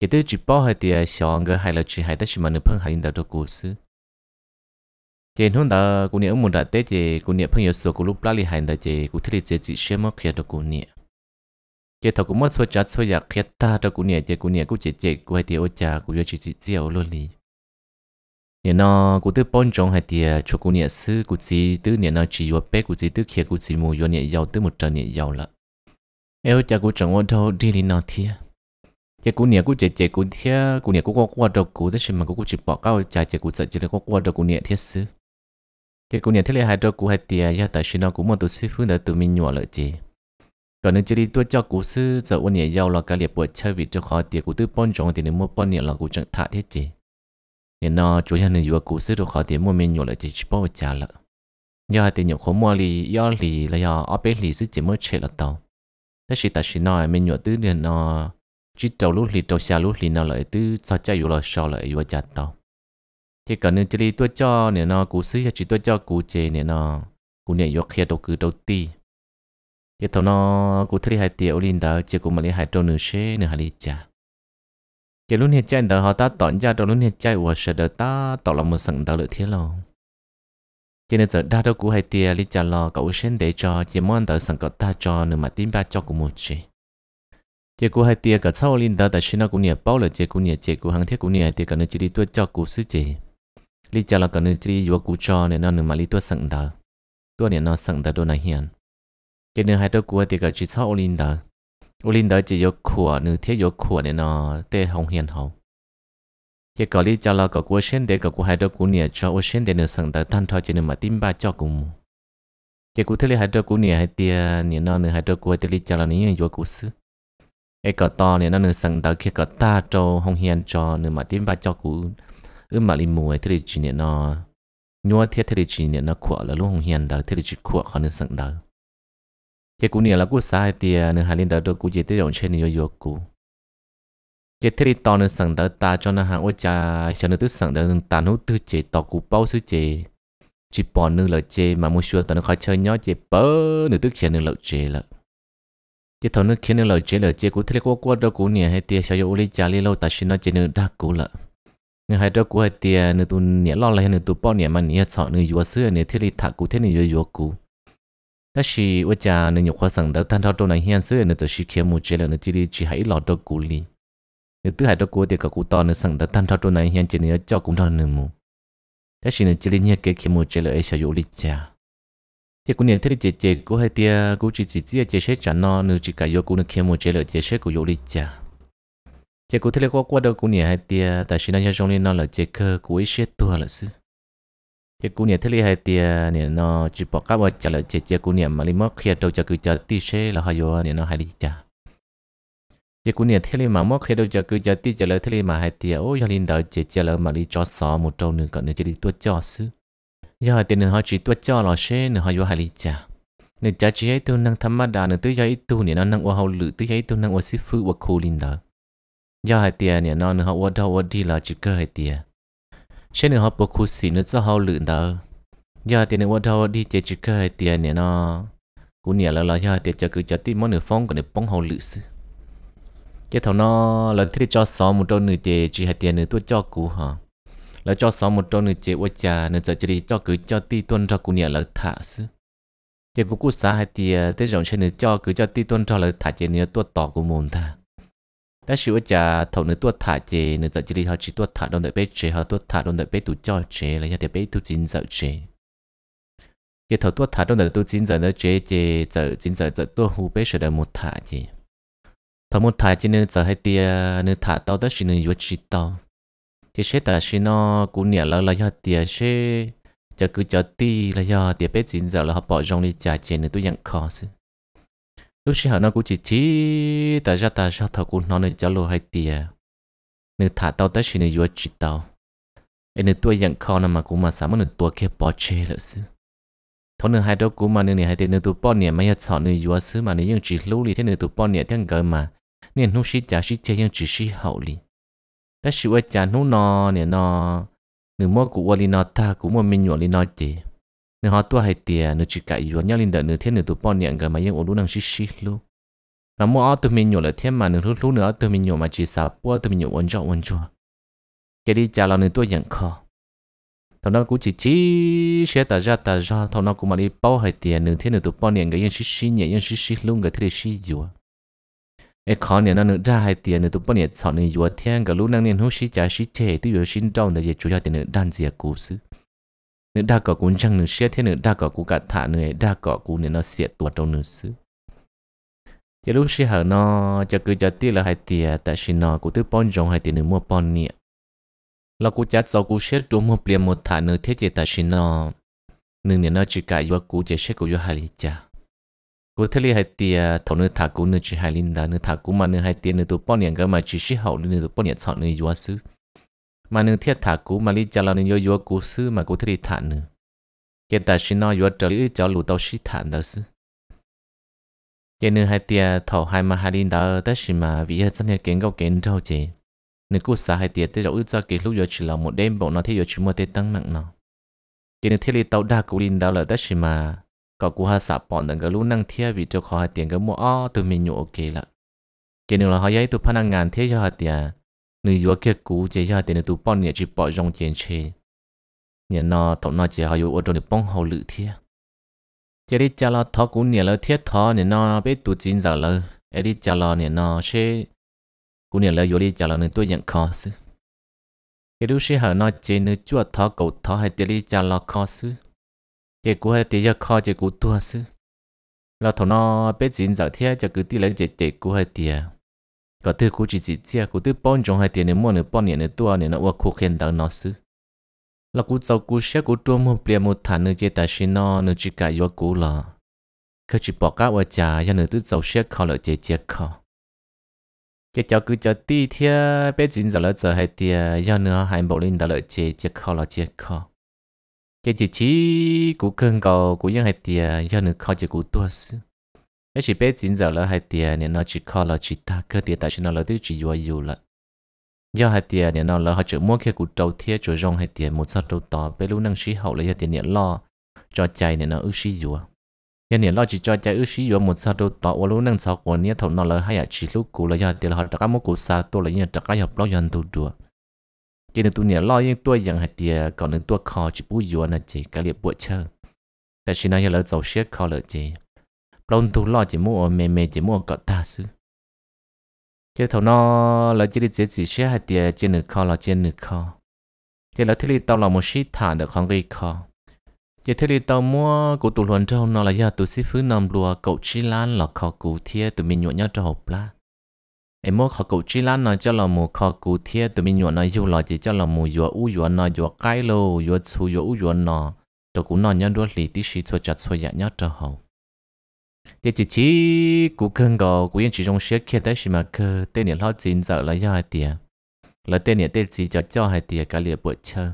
cái thứ chỉ bao hay tiề xong cái hai là chỉ hay tất mà nửa phần hay nửa được cũng sư trên hôm đó cũng nhiệt muốn đặt tết thì cũng nhiệt phân nhiều số cũng lúc lá lì hay nửa thì cũng thiết chỉ chỉ share mắc hiện được cũng nhiệt chế thầu cũng mất số chát số giặc khét ta cho cụ nhẹ chế cụ nhẹ cụ chế chế cụ hay thì ô cha cụ vô chỉ chỉ chiều luôn đi nhẹ nó cụ tư bón trồng hay thì à, cho cụ nhẹ sư cụ chỉ tư nhẹ nó chỉ vô bé cụ chỉ tư kia cụ chỉ mù vô nhẹ giàu tư một trận nhẹ giàu lợ eo cha cụ trồng ô thâu đi đi nó thia chế cụ nhẹ cụ chế chế cụ thia cụ nhẹ cụ có qua đầu cụ thế mà cụ cụ chỉ bỏ cao cha chế cụ sợ chỉ có qua đầu cụ nhẹ thiết sư chế cụ nhẹ thiết lấy hai đầu cụ hay thì ya tại sao nó cũng một tổ sư phương đã tự mình nhỏ lợi chế còn nếu chỉ đi tôi cho cú sư giờ ôn nhẹ giàu là cái liệp buổi chơi vì cho khó tiền cú tư bón trồng thì nếu mua bón nhẹ là cú chẳng thả thế chứ nên nó chủ nhân nên vừa cú sư được khó tiền mua mình nhổ lại chỉ chỉ bao trả lợ do thì nhổ khó mua lì do lì là do ở bên lì sư chỉ mới chơi là tàu thế thì ta chỉ nói mình nhổ tư nên nó chỉ trâu lúc lì trâu xa lúc lì nó lại tư sao chơi vừa là sao lại vừa trả tàu thì còn nếu chỉ đi tôi cho nên nó cú sư chỉ tôi cho cú chơi nên nó cú nhẹ vừa khi đầu cứ đầu ti cái thầu nó cụ thể hai tiểu linh đó chỉ cụ mà lấy hai trâu nửa xe nửa hai cha cái lúc này tại đó họ ta tận ra trong lúc này tại của sự đó ta tạo là một sẵn đó lợi thế lòng. cho nên giờ đa đâu cụ hai tia linh trả lo cậu sen để cho chỉ món đó sẵn cậu ta cho nửa mà tin ba cho cụ một chỉ chỉ cụ hai tia cả sau linh đó tại xin nó cũng nhiều bao là chỉ cụ nhiều chỉ cụ hàng thiết cụ nhiều tia cả nửa chỉ đi tuốt cho cụ sứ chỉ Linh trả lo cả nửa chỉ đi vừa cũng cho nên nó nửa mà lý tuốt sẵn đó tuốt nên nó sẵn đó đồ này hiền cái nữa hai đứa của thì cả chỉ sau Olin đó Olin đó chỉ có của nữ thiết có của nên nó tê hồng hiền hậu chỉ có lý cho là có của sen để có của hai đứa của nhà cho ô sen để nữ sang tới thanh thao cho nên mà tìm ba cho cùng chỉ của thứ lý hai đứa của nhà hai tia nhà nó nữ hai đứa của thì lý cho là những người của sư ai có to nên nó nữ sang tới khi có ta cho hồng hiền cho nữ mà tìm ba cho cùng ư mà linh mùa thì lý chỉ nên nó nhua thiết thì lý chỉ nên nó của là luôn hồng hiền đó thì lý chỉ của khó nữ sang tới cái cú nè là cú sai thì nửa hai linh đạo cú chế tới dòng trên nhiều yếu cú cái thế thì to nửa sẵn đạo ta cho nó hàng ô cha cho nửa tới sẵn đạo nửa ta nửa tư chế to cú bao sư chế chỉ bỏ nửa là chế mà mua xua ta nó khó chơi nhó chế bớ nửa tức chế nửa lậu chế là cái thầu nửa khiến nửa lậu chế là chế cú thế thì cú cú đâu cú nè hay tia sao dụ lý cha lý lâu ta xin nó chế nửa đa cú là nửa hai đâu cú hay tia nửa tu nè lo lại nửa tu bao nè mà nè chọn nửa yếu sư nửa thế thì thà cú thế nửa yếu yếu cú là nhục thanh thanh thao thao này này hiện hiện sự một chế chỉ đi hải thì 那是我家那肉花生的，但他做那现在呢就是开木 chế 了，那这里只还老多鼓励。那都还多鼓的个鼓到那生的，但他做那现在呢叫工厂那木。但是呢这里呢给开木 chế 了，也小有力家。thì cũng mu, là chỉ đi một chế lý cái nhận thấy chế chế cố hai tia cố chỉ chỉ chị chế sẽ trả nó nữa chỉ cả vô cũng kia một chế lợi chế sẽ cố vô lý cha chị cố thấy là có qua đâu cũng nhận hai tia tại sao nó trong này nó là chế cơ cố ấy sẽ tua là sư chế cú niệm thế hai tia niệm nó chỉ bỏ cá bọn trả lời chế chế cú niệm mà li mất khi đầu cho cứ cho tí xe là hai vô niệm nó hai đi chả chế cú niệm thế li mà mất khi đầu cho cứ cho tí trả lời thế li mà hai tia ôi linh đạo chế trả lời mà li cho sọ một trâu nữa còn nữa chỉ đi tuốt cho sư giờ hai tiền nữa họ chỉ tuốt cho là xe nữa hai vô hai đi chả nếu cha chỉ hay tu năng tham đà nữa tu ấy tu niệm nó năng ô hậu lự tu ấy tu năng ô sư phụ ô khu linh đạo giờ hai tia niệm nó nữa họ ô đạo ô đi là chỉ cơ hai tia chế nữa họ bố khu xì nữa cho họ lượn đó giờ tiền nữa đâu đi chơi chữ cái tiền nè nó cũng nhẹ là là giờ tiền cho cứ cho tí món nửa phong còn được bóng họ lượn xí cái thằng nó là thiết cho sáu một trâu nửa chơi chỉ hai tiền nửa tôi cho cũ hả là cho sáu một trâu nửa chơi quá trà nửa giờ chỉ đi cho cứ cho tí tuần cho cũng nhẹ là thả xí cái cú cú xã hai tiền tới rộng trên nửa cho cứ cho tí tuần cho là thả chơi nửa tôi tỏ của mồm thả ta sửa chả thầu nữa tuột thả chế nữa giờ chỉ đi họ chỉ tuột thả đông đợi bé chế họ tuột thả đông đợi bé tụ cho chế lấy nhà tiệp bé tụ chính giờ chế cái thầu tuột thả đông đợi tụ chính giờ nữa chế chế giờ chính giờ giờ tuột hú bé sửa được một thả chế thầu một thả chế nữa giờ hay tia nữa thả tao đó chỉ nữa vừa chỉ tao cái xe ta xin nó cũng nhẹ lỡ là do tia xe cho cứ cho ti là do tiệp bé chín giờ là họ bỏ rong đi trả chế nữa tụ nhận khó xí lúc xưa nó cũng chỉ chỉ ta ra ta ra thầu cũng nó nên cho lô hay tiề, nên thả tao tới xin nên vừa chỉ tao em nên tôi nhận con mà cũng mà sao mà nên tôi kia bỏ chê là xứ thôi nên hai đó cũng mà nên hai tiền nên tôi bỏ nè mấy chọn nên vừa xứ mà nên những chỉ lưu lì thế nên tôi bỏ nè thằng gỡ mà nên nó xí trả xí chơi những chỉ xí hậu lì ta xí qua trả nó nọ nè nọ nên mua của lì nọ ta cũng mua mình nhỏ lì nọ chơi nếu họ tua hay tiền nếu chỉ cả yếu nhau linh đợt nếu thiên nếu tụ bọn nhện cái mà yên ổn đủ năng xí xí luôn mà mua ở tụi mình nhổ là thiên mà nếu lúc lúc nữa tụi mình nhổ mà chỉ sợ bữa tụi mình nhổ ổn cho ổn cho cái đi trả là nếu tôi nhận khó thằng nó cũng chỉ chỉ sẽ tờ ra tờ ra thằng nó cũng mà đi bao hay tiền nếu thiên nếu tụ bọn nhện cái yên xí xí nhện yên xí xí luôn cái thế gì yếu ai khó nhện nó nữa hay tiền nếu tụ bọn nhện chọn nếu yếu thiên cái lúc năng nhện hú xí trả xí chè tụi yếu xí đau nếu chủ yếu tiền nếu đan gì cố sự Nữ đa cỏ cũng chẳng nửa xe thế nữ đa cỏ cũng cả thả nữ đa cỏ cũng nữ nó xe tuột trong nửa xứ giờ lúc xe hở nó cho cứ cho tiếc là hai tia tại xe nó cũng tới bón rồng hai tia nửa mua bón nè. là cũng chát sau cũng xét trúng mua liền một thả nữ thế chế tại xe nó Nửa nữ nó chỉ cả do cũng chế xét cũng yêu hai ly cha Cụ thấy li hai tia thầu nữ thả cũng nữ chỉ hai linh đa nữ thả cũng mà nữ hai tia nửa tụ bón nè, cái mà chỉ xe hậu nửa tụ bón nè chọn nữ yêu xứ mà nương thiết thả cú mà lý cho là nương yếu cú sư mà cú thiết đi thả nương cái ta xin nói yếu trở lý cho lù tàu sĩ thả đó sư cái nương hai tia thầu hai mà hai linh đó tất nhiên mà vì hết chân hệ kiến góc kiến đâu chứ nương cú xã hai tia tới rồi cho cái lúc yếu chỉ là một đêm bộ nó thấy yếu chỉ một tết tăng nặng nó cái nương thiết lý tàu đa cú linh đó là tất nhiên mà có cú hai xã bọn đừng cái lũ năng thiết vì cho khó hai tiền cái mua o từ mình nhổ ok là cái nương là họ dạy tụ phan ngàn thiết cho hai tia nếu 你如果给估计下，等你都半年去保用钱去，你那头那节还有我找你帮好绿天。这里家了他姑娘了贴他，你那被都进走了，这里家了你那是姑娘了有里家了你多人看是。cái đứa sĩ hở nó chế nữ chua thó cậu thó hay tiền đi chả là kho sư cái cú hay tiền kho chế cú tua sư là thằng nó biết dính dạo thế cho cứ đi lấy chế chế cú hay tiền ก็ตัวกูจีจีเจ้ากูตัวป้อนจงให้เตียนมั่วเนี่ยป้อนเนี่ยในตัวเนี่ยนะว่าคู่เข็นดังนอซื้อแล้วกูจะกูเชื่อกูตัวมั่วเปลี่ยนมั่วฐานเนื้อเจตาชินอเนื้อจิกายว่ากูล่ะเขาจีบอกก้าว่าจ่ายันเนื้อตัวจะเชื่อเขาเลยเจเจเขาเจเจ้ากูจะตีเทียเป็ดจินจะเลยจะให้เตียยันเนื้อหายบอกลินแต่เลยเจเจเขาเลยเจเขาเจจีจีกูเคิงเก่ากูยังให้เตียยันเนื้อเขาจะกูตัวซื้อ cái chỉ biết chính giờ là hai tiền nên nó chỉ khó là chỉ ta cơ tiền tại nó là thứ chỉ vừa dù là do hai tiền nên nó là họ chỉ mua cái cụ đầu thiết cho rong hai tiền một sát đầu to bê lúc năng sĩ hậu là hai tiền nên lo cho chạy nên nó ước sĩ dù nên nhà lo chỉ cho chạy ước sĩ dù một sát đầu to và lúc năng sáu của nhà thầu nó là hai à, chỉ lúc cụ là do tiền họ đặt các mối cụ xa tôi là như đặt các hợp lo dân tu đùa cái này tôi nhà lo những tôi rằng hai tiền còn những tôi khó chỉ bù dùa là chỉ cái liệp bùa chơi tại sao nó giờ lỡ dầu xiết khó lỡ gì lon tu lo chỉ mua mẹ mẹ chỉ mua cọ ta sư chứ thầu nó là chỉ đi dễ chỉ xe hai tiền trên nửa kho là trên nửa kho chứ là thiết lý tao là một sĩ thản được không gây kho chứ thiết lý tao mua của tụ luận trong nó là do tụ sĩ phứ nằm lùa cậu chi lan là kho cụ thiê tụi mình nhuận nhau cho hộp la em mua kho cậu chi lan nó cho là một kho cụ thiê tụi mình nhuận nó dù là chỉ cho là một dùa u dùa nó dùa cái lô dùa xù dùa u dùa nó rồi cũng nó nhau đôi lì tí sĩ cho chặt cho dạ nhau cho hộp thế chỉ chỉ cụ khăn gò cụ yên chỉ trong xe kia tới xí mà cơ tên này lo chín giờ là do hai tiền là tên này tên chỉ cho cho hai tiền cả liệt bộ chơi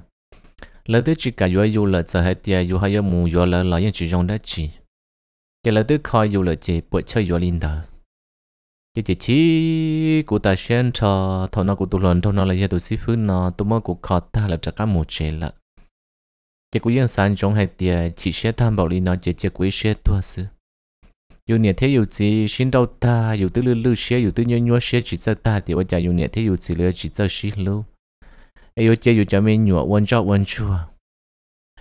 là tới chỉ cả vừa dù là giờ hai tiền dù hai mù vừa là là yên chỉ trong đó chỉ cái là tới coi dù là chỉ bộ chơi vừa linh đó cái chỉ chỉ cụ ta xem cho thọ nó cụ tu lần thọ nó là do tu sĩ phun nó tu mơ cụ khó ta là chắc cả một chế là cái cụ yên sáng trong hai tiền chỉ sẽ tham bảo linh nó chỉ chỉ quý sẽ tua sự 有年天有节，心到大，有的路路些，有的年年些，只在大地，我家有年天有节了，只在西路。哎有节有家没鸟，温照温住啊。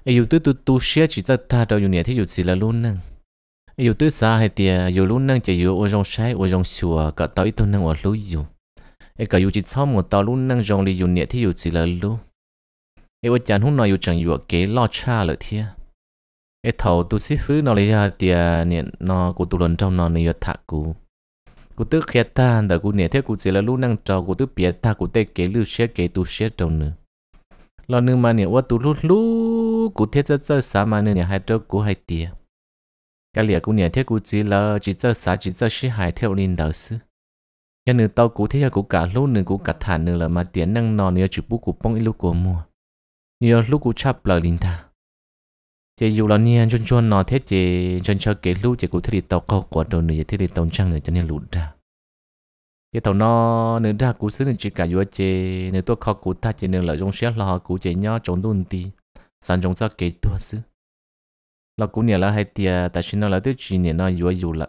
哎有的都都些，只在大到有年天有节了路呢。哎有的啥还的，有路呢就有我用晒，我用修啊，搞到一头呢我路有。哎搞有只草木到路呢，用里有年天有节了路。哎我讲 hôm nay 有讲有给老差了天。เอเถาตุสิฟื้นอะไรเตียเนี่ยนอกูตุลนเจ้านอนในยถักกูกูตึกเขียตาแต่กูเนี่ยเท่กูเจอแล้วลูกนั่งจอกูตึกเปียตากูเตะเกลือเช็ดเกตูเช็ดตรงนึงเรานึงมาเนี่ยว่าตุลุลูกูเท่จะเจอสามาเนี่ยให้เจ้ากูให้เตียกะเหลี่ยกูเนี่ยเท่กูเจอแล้วจีเจอสาจีเจอชิหายเท่าลินดาวซึยันหนึ่งเตากูเท่กูกะลูกหนึ่งกูกะฐานหนึ่งละมาเตียนั่งนอนเนี่ยจุบุกูป้องอีลูกกูมัวเนี่ยลูกกูชอบเปล่าลินดา chỉ dù là nia chôn chôn nó thế chỉ chôn cho cái lũ chỉ cụ thế thì tàu câu của đầu này thế thì tàu trăng này cho nên lụt ra cái tàu nó nếu ra cú xứ nên chỉ cả vừa chỉ nếu tôi khó cú ta chỉ nên lợi dụng xét lo cú chỉ nhớ chống đun đi sẵn chống cho cái tua xứ là cú nhà là hay tiề tại sao nó là tôi chỉ nhà nó vừa dù là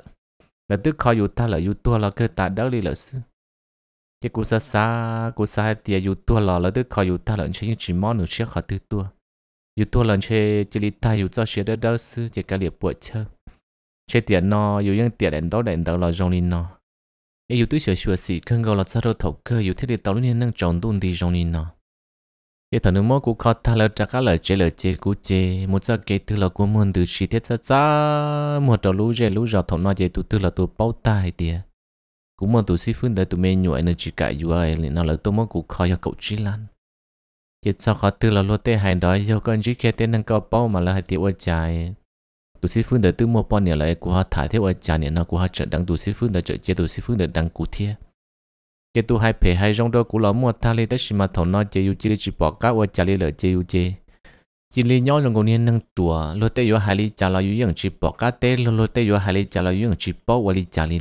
là tôi khó dù ta là dù tua là cái ta đỡ đi lợi xứ cái cú xa xa cú xa hai tiề dù tua là là tôi khó dù ta là chỉ chỉ món nữa xét khó tư tua yêu yêu thua lần chơi chơi chơi chỉ chỉ tài cho xe đỡ đỡ cái nó 有多人去这里带有这些的都是这个猎不车，这点呢有用点人到人到了容易呢，也有对小学时看过了这头头个有这里到了能长动的容易呢。cái thằng nước mơ của khó ta là trả cá lời chơi lời chơi cũng chơi một giờ cái từ là của mình từ chỉ tiết ra ra một trò lũ chơi lũ rò thằng nói chơi tụ từ là tụ bao tai tiề cũng mà tụ sĩ phương đại tụi mê nhụy nên chỉ cái yêu ai nên là tụ mơ cũng khó cho cậu chỉ lan chỉ sau khó tư là lô tê hành đó do con chỉ kia tên nâng cao bao mà là hai tiêu trái tụ sĩ phương đã tư mua bao nhiêu lại của họ thả thế ở trái nó của họ chợ đăng tụ sĩ phương đã chợ chia tụ sĩ phương đã đăng cụ thiê cái tụ hai phe hai rong đó của lão mua tha lê tất xí mà thầu nó chơi u chơi chỉ bỏ cá ở trái lê chơi u chơi chỉ lê nhau trong công nhân nâng chùa lô tê yo hai lê trả lại u yên chỉ bỏ cá tê lô lô tê yo hai lê trả lại u yên chỉ bỏ ở lê trả lê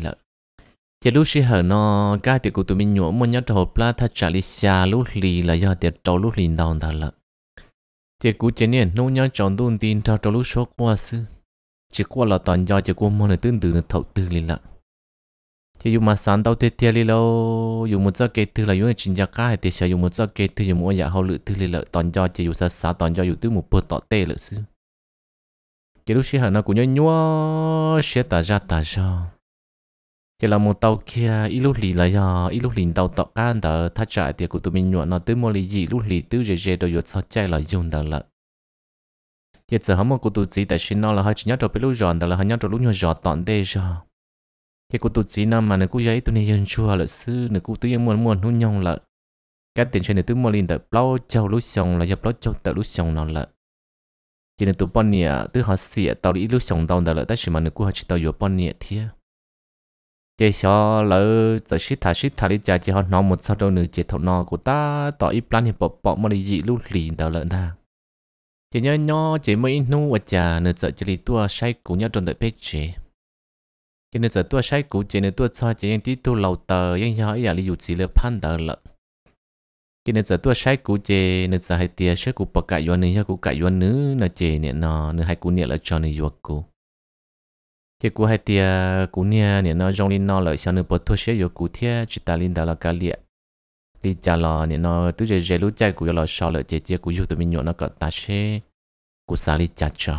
giờ lúc xí hở nó cái tiệc của tụi mình nhổ một nhớ hộp là thà trả lý xa lúc lì là do tiệc trâu lúc lì đòn thật là tiệc của chế niên nô nhớ chọn tuôn tin cho trâu lúc số qua sư chỉ qua là toàn do chỉ qua môn là tương tự là thầu tư lì lạ chỉ dùng mà sáng đầu tiệc tiệc lì lâu dùng một giấc kế thư là dùng chính gia cái thì sẽ dùng một giấc kế thư dùng một dạ hậu lự thư lì lợ toàn do chỉ dùng sáng sáng toàn do dùng từ một bữa tọt tê lợ sư chỉ lúc xí hở nó cũng nhớ nhua sẽ tả ra tả ra cái là một tàu kia ít lúc lì là giờ ít lúc lì tàu tàu can tờ thắt chạy thì của tụi mình nhuận nó tới mua lì gì lúc lì tứ dễ dễ đồ dột sao chạy là dùng tờ lợ giờ giờ hả mà cụ tụi chỉ tại sinh nó là hai chỉ nhát đồ bị lúc giòn tờ là hai nhát đồ lúc nhớ giòn tọn đây giờ thì cụ tụi chỉ năm mà nó cũng giấy tụi này dân chua là sư nó cũng tụi muốn muốn nuôi nhong lợ cái tiền trên này tụi mua lì tờ bao châu lúc xong là dập lúc châu tờ lúc xong nó lợ chỉ là tụi bọn nè tụi họ xịa tàu đi lúc xong tàu tờ lợ tại sao mà nó cũng họ chỉ tàu dột bọn nè thiệt chỉ cho lỡ giờ shit thà shit thà đi chơi chỉ họ nó một sau đâu nữa chỉ thầu nó của ta tỏ ít plan hiệp bọc bỏ mà đi dị lúc lì đầu lợn ta chỉ nhớ nhó chỉ mới nu và chả nữa giờ chỉ đi tua say cũ nhớ trong tại page chỉ chỉ nữa giờ tua say cũ chỉ nữa tua sao chỉ những tí tu lâu tờ những nhỏ ấy à là dụ chỉ lừa phan tờ lợn chỉ nữa giờ tua say cũ chỉ nữa giờ hai tia say cũ bọc cả yon nữa cũ cả yuan nữa là chỉ nè nó nữa hai cũ nè là cho nữa yuộc cũ thì cú hai tia cú nia nè nó trong linh nó lợi sau nữa bớt thua sẽ yêu cú thia chỉ ta linh đó là cá liệt đi trả là nè nó tu chơi chơi lúc chơi cú lò sau lợi chế chế cú yêu tụi mình nhộn nó có ta sẽ cú xả đi chả cho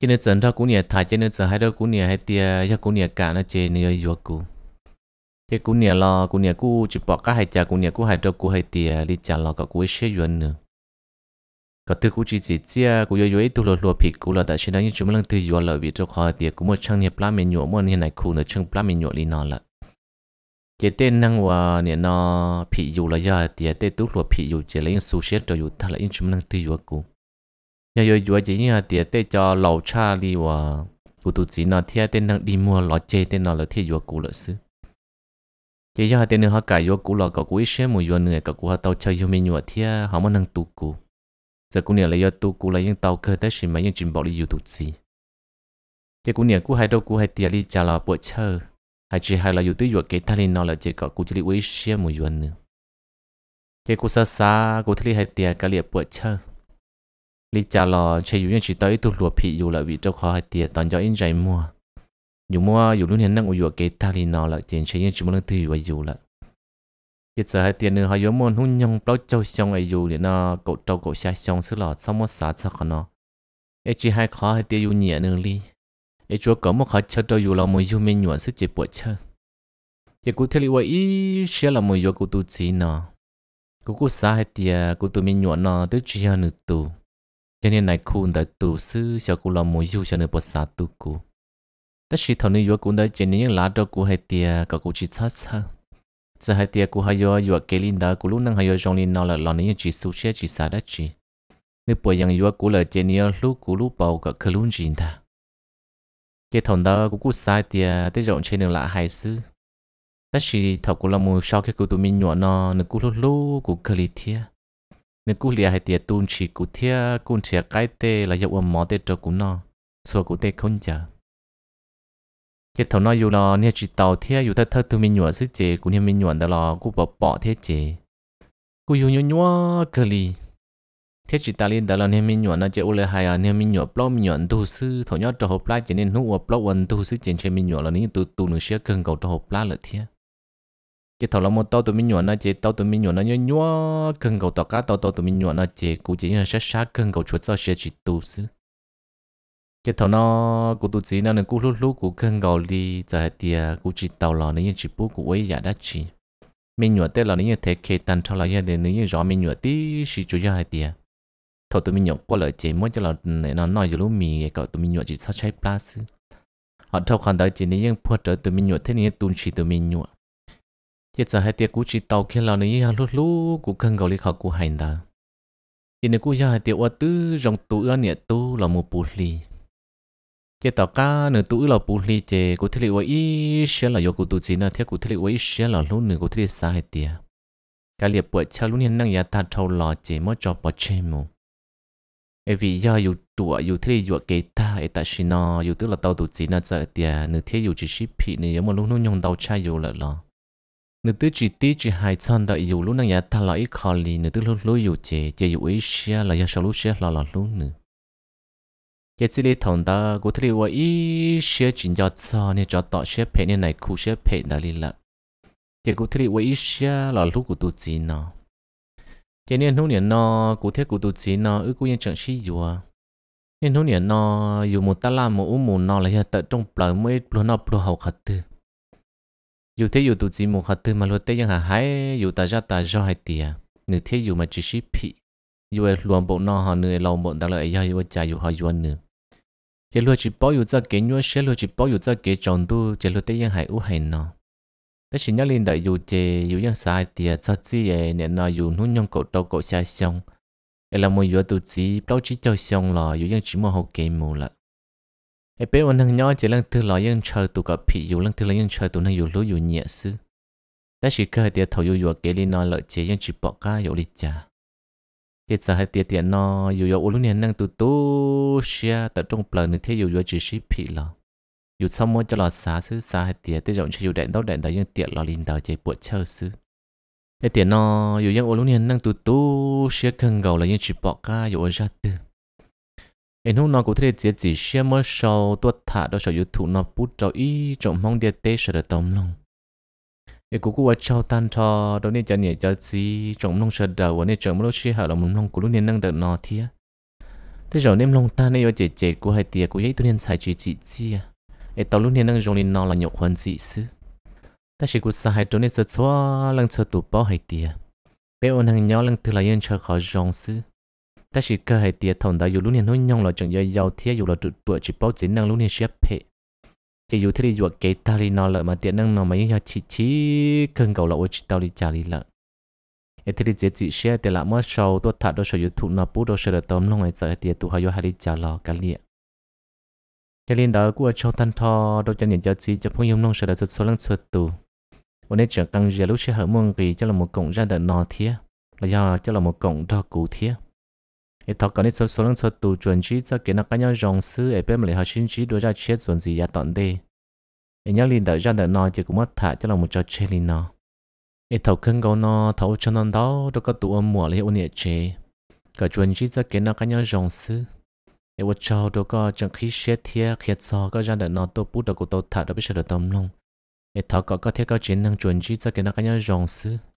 cho nên trần đó cú nia thải cho nên trần hai đó cú nia hai tia cho cú nia cả nó chế nè yêu cú thì cú nia là cú nia cú chỉ bỏ cả hai cha cú nia cú hai đó cú hai tia đi trả là có cú sẽ yếu nữa có thứ cũng chỉ chỉ chia cũng yếu yếu tu lột lột phi cũng là tại sao những chúng mình từ yếu là vì cho khó thì cũng một trang nghiệp lá mình nhổ một như này cũng là trang lá mình nhổ đi nó là chỉ tên năng hòa này nó phi yếu là do thì tên tu lột phi yếu chỉ lấy những số xét cho yếu thật là những chúng mình từ yếu cũng nhà yếu yếu chỉ như thì tên cho lầu cha đi và cũng tu chỉ nó thì tên năng đi mua lọ chế tên nó là thì yếu cũng là xứ chỉ do tên nó họ cài yếu cũng là có quý xem một yếu nữa có của tàu chơi yếu mình nhổ thì họ mới năng tu cũng giờ cô nương lấy do tu cũng lấy những tàu khơi, tới xin mấy những trình bộ đi youtube gì thế cô nương cô hai đâu cô hai tiệt đi trả là bộ chơi hay chỉ hay là youtube vừa cái ta lên nó là chỉ có cô chỉ đi uống xe một yuan nữa thế cũng xa xa cũng thấy hai tiệt cái liệp bộ chơi lý trả là chơi những chỉ tới tu lụa phi dù là vì cho khó hai tiệt toàn do in chạy mua dù mua dù luôn hiện năng của vừa cái ta lên nó là chỉ chơi những chỉ muốn thứ vừa dù là chỉ sợ hai tiền nữa họ yếu môn hung nhung bao châu xong ấy dù để nó cậu trâu cậu xa xong sức lọt sau một xã sao khó nó ấy chỉ hai khó hai tiền dù nhẹ nữa đi ấy chúa có một khó chơi trâu dù là một dù mình nhuận sức chỉ bộ chơi giờ cụ thể là vậy sẽ là một dù cụ tu chỉ nó cụ cụ xa hai tiền cụ tu mình nhuận nó tới chỉ hai nửa tu cho nên này cụ đã tu sư sẽ cụ là một dù cho nửa bộ xã tu cụ tất nhiên thằng này dù cụ đã chỉ những lá trâu cụ hai tiền cả cụ chỉ sát sao giờ hai tia của hai yo yo ke lin đó của lúc năng hai yo trong lin nó là lo nên chỉ su xe chỉ sa đất chỉ nếu bây giờ yo của là trên yo lúc của lúc bầu cả khứ luôn chỉ ta cái thằng đó của cú sai tia tới rộng trên đường lạ hai su. tất chỉ thọ của là một sau cái của tụi mình nhỏ nó nó của lúc lúc của khứ lý tia nếu cú lìa hai tia tuôn chỉ của tia cuốn tia cái tê là dọc âm mỏ tê cho của nó so của tê không chờ cái thầu nói dù là nha chỉ tàu thế dù ta thơ tụi mình nhuận sức chế cũng như mình nhuận đó là cũng bỏ bỏ thế chế cũng dù nhuận nhuận cơ li thế chỉ ta liên đó là nha mình nhuận nó chế ô lê hay à nha mình nhuận blog mình nhuận tu sư thầu nhớ cho hộp lá chế nên nút blog quần tu sư chế chế mình nhuận là nếu tu tu nửa xe cân cầu cho hộp lá lợi thế cái thầu là một tàu tụi mình nhuận nó chế tàu tụi mình nhuận nó nhuận nhuận cân cầu tàu cá tàu tàu tụi mình nhuận nó chế cũng chỉ là sát sát cân cầu chuột sao xe chỉ tu sư cái thằng nó cụ tụ chỉ nó nên cụ lúc lúc cụ cân gầu đi giờ tiề à, cụ chỉ tàu lò nên chỉ bố cụ ấy giả dạ đã chỉ mình nhớ tết là nên thế kê tan cho là giờ nên nên rõ mình nhớ tí chỉ chú yếu hai tiề thầu tụi mình nhớ qua lời chế mỗi cho là này nó nói lúc mì cậu tụi mình nhớ chỉ sao trái plus họ thâu khoản tới chỉ nên những phật trở tụi mình nhớ thế nên tuân chỉ tụi mình nhớ chỉ giờ hai tiề cụ chỉ tàu khi là nên à, lúc lúc cụ cân gầu đi khảo cụ hành ta chỉ nên cụ giờ hai tiề qua tứ dòng tụi anh nhiệt tu là một bù lì chế tàu cá nửa tuổi là bù li chế cụ thể là ý sẽ là do cụ tụ chỉ là theo cụ thể là ý sẽ là luôn nửa cụ thể sai hết tiệt cái liệp bữa cha luôn hiện năng nhà ta thâu lò chế mới cho bỏ chế mù ấy vì do dù tụa dù thế dù kế ta ấy ta xin nó dù tức là tàu tụ chỉ là giờ tiệt nửa thế dù chỉ ship phi nửa mà luôn luôn nhung tàu cha dù là lo nửa tứ chỉ tí chỉ hai chân đợi dù luôn năng nhà ta lo ý khó lì nửa tứ luôn luôn dù chế chế dù ý sẽ là do sao lúc sẽ là là luôn nửa giờ chỉ lấy thằng ta có thể là ý sẽ chỉ cho cho nên cho tọt sẽ phải nên này khu sẽ phải đã đi lận giờ có thể là ý sẽ là lúc của tụi chỉ nó giờ nên hôm nay nó có thể của tụi chị nó ước cũng chẳng xí gì à nên hôm nay nó dù một ta làm một ôm một nó là hiện tại trong bờ mới luôn nó luôn học khát tư dù thế dù tụi chị một khát tư mà luôn tới những hàng hái dù ta ra ta ra hai tiền nửa thế dù mà chỉ xí phi dù luồng bộ nó họ nửa lâu bộ ta lại do dù cha dù họ dù nữa chỉ lo chỉ bảo yêu cho cái nhua sẽ lo chỉ bảo yêu cho cái chồng tu chỉ lo tới những hải u hải nó thế chỉ nhớ lên đại yêu chỉ yêu những sai thì cho chỉ ấy nên nó yêu nuôi nhung cổ đầu cổ sai xong ấy là một yêu tu chỉ bảo chỉ cho xong là yêu những chỉ mà học cái mù là ấy bé ông thằng nhỏ chỉ lăng thứ lo, những chơi tu gặp phi yêu lăng thứ là những chơi tu năng yêu lúa yêu nhẹ sư thế chỉ cái thì thầu yêu yêu cái lên nó lợi chỉ những chỉ bỏ cá yêu lịch cha tiết sao hay tiết tiền nó dù dù lúc này năng tu tu xia tập trung bờ nên thế dù dù chỉ ship phi lo dù sau mỗi cho là xá xứ xá hay tiết tiết rộng chỉ dù đèn đâu đèn đấy nhưng tiệt, lo linh đầu chỉ buộc chơi xứ thế tiệt nó dù dân ô lúc này năng tu tu xia cần gầu là những chỉ bỏ ca dù ra tư anh hùng nó cũng thấy chỉ chỉ xia mới sau tuột thả đó sau dù nó bút cho ý trong mong tiết tế sợ được tông lòng 也姑姑我教单他，当年家年家子种农学的，我那种不落去好了，我们弄古路年弄的哪天？thế rồi nem long ta này ở chị chị của hai tia của giấy tôi nên xài chị chị à ấy lúc nên đang dùng lên nó là nhậu hoàn chị sư ta chỉ của sai tôi nên sợ xóa lần sợ tụ bao hai tia bé ôn hàng nhỏ lần từ là yên chờ khó dùng sư ta chỉ cơ hai tia thằng đã dù lúc nên nói nhong là chẳng giờ giàu thiệt dù là tụ tụ chỉ bao chỉ năng lúc nên xếp hệ chỉ dù thế đi ruột cái ta đi nó lợi mà tiện năng nó mấy nhà chỉ chỉ cần cầu lậu chỉ tao đi trả đi lợi ở thế đi dễ chỉ xe thì lại mất sâu tôi thả đôi sầu dù thụ nó bút đôi sầu được tóm long ấy sợ tiền tụ hay vô hay đi trả lò cái gì. cái nên đó của cho thanh thọ đôi chân nhìn cho chỉ cho phong yếm long sầu được số lăng số tù hôm nay trở cần giờ lúc sẽ hở mông kỳ cho là một cổng ra đợt nọ thiệt là do cho là một cổng đo cũ thiệt ít thọ cái số số lượng số tu chuẩn chỉ cho cái nó cái nhau dòng sư ở bên mình họ xin chỉ đối ra chết chuẩn gì ya tận đi ít nhau liền đợi ra đợi nó chỉ cũng mất thả cho là một trò chơi liền nó ít thọ cân gấu nó thọ cho nó đó đó có tụ âm mùa lấy ôn nhẹ chế cả chuẩn chỉ cho cái nó cái nhau dòng sư ít vợ cho đó có chẳng khí chết thiệt khiết so có ra đợi nó tôi bút được của tôi thả đó biết sợ được tâm lòng ít thọ có có thể có chiến năng chuẩn chỉ cho cái nó cái nhau dòng sư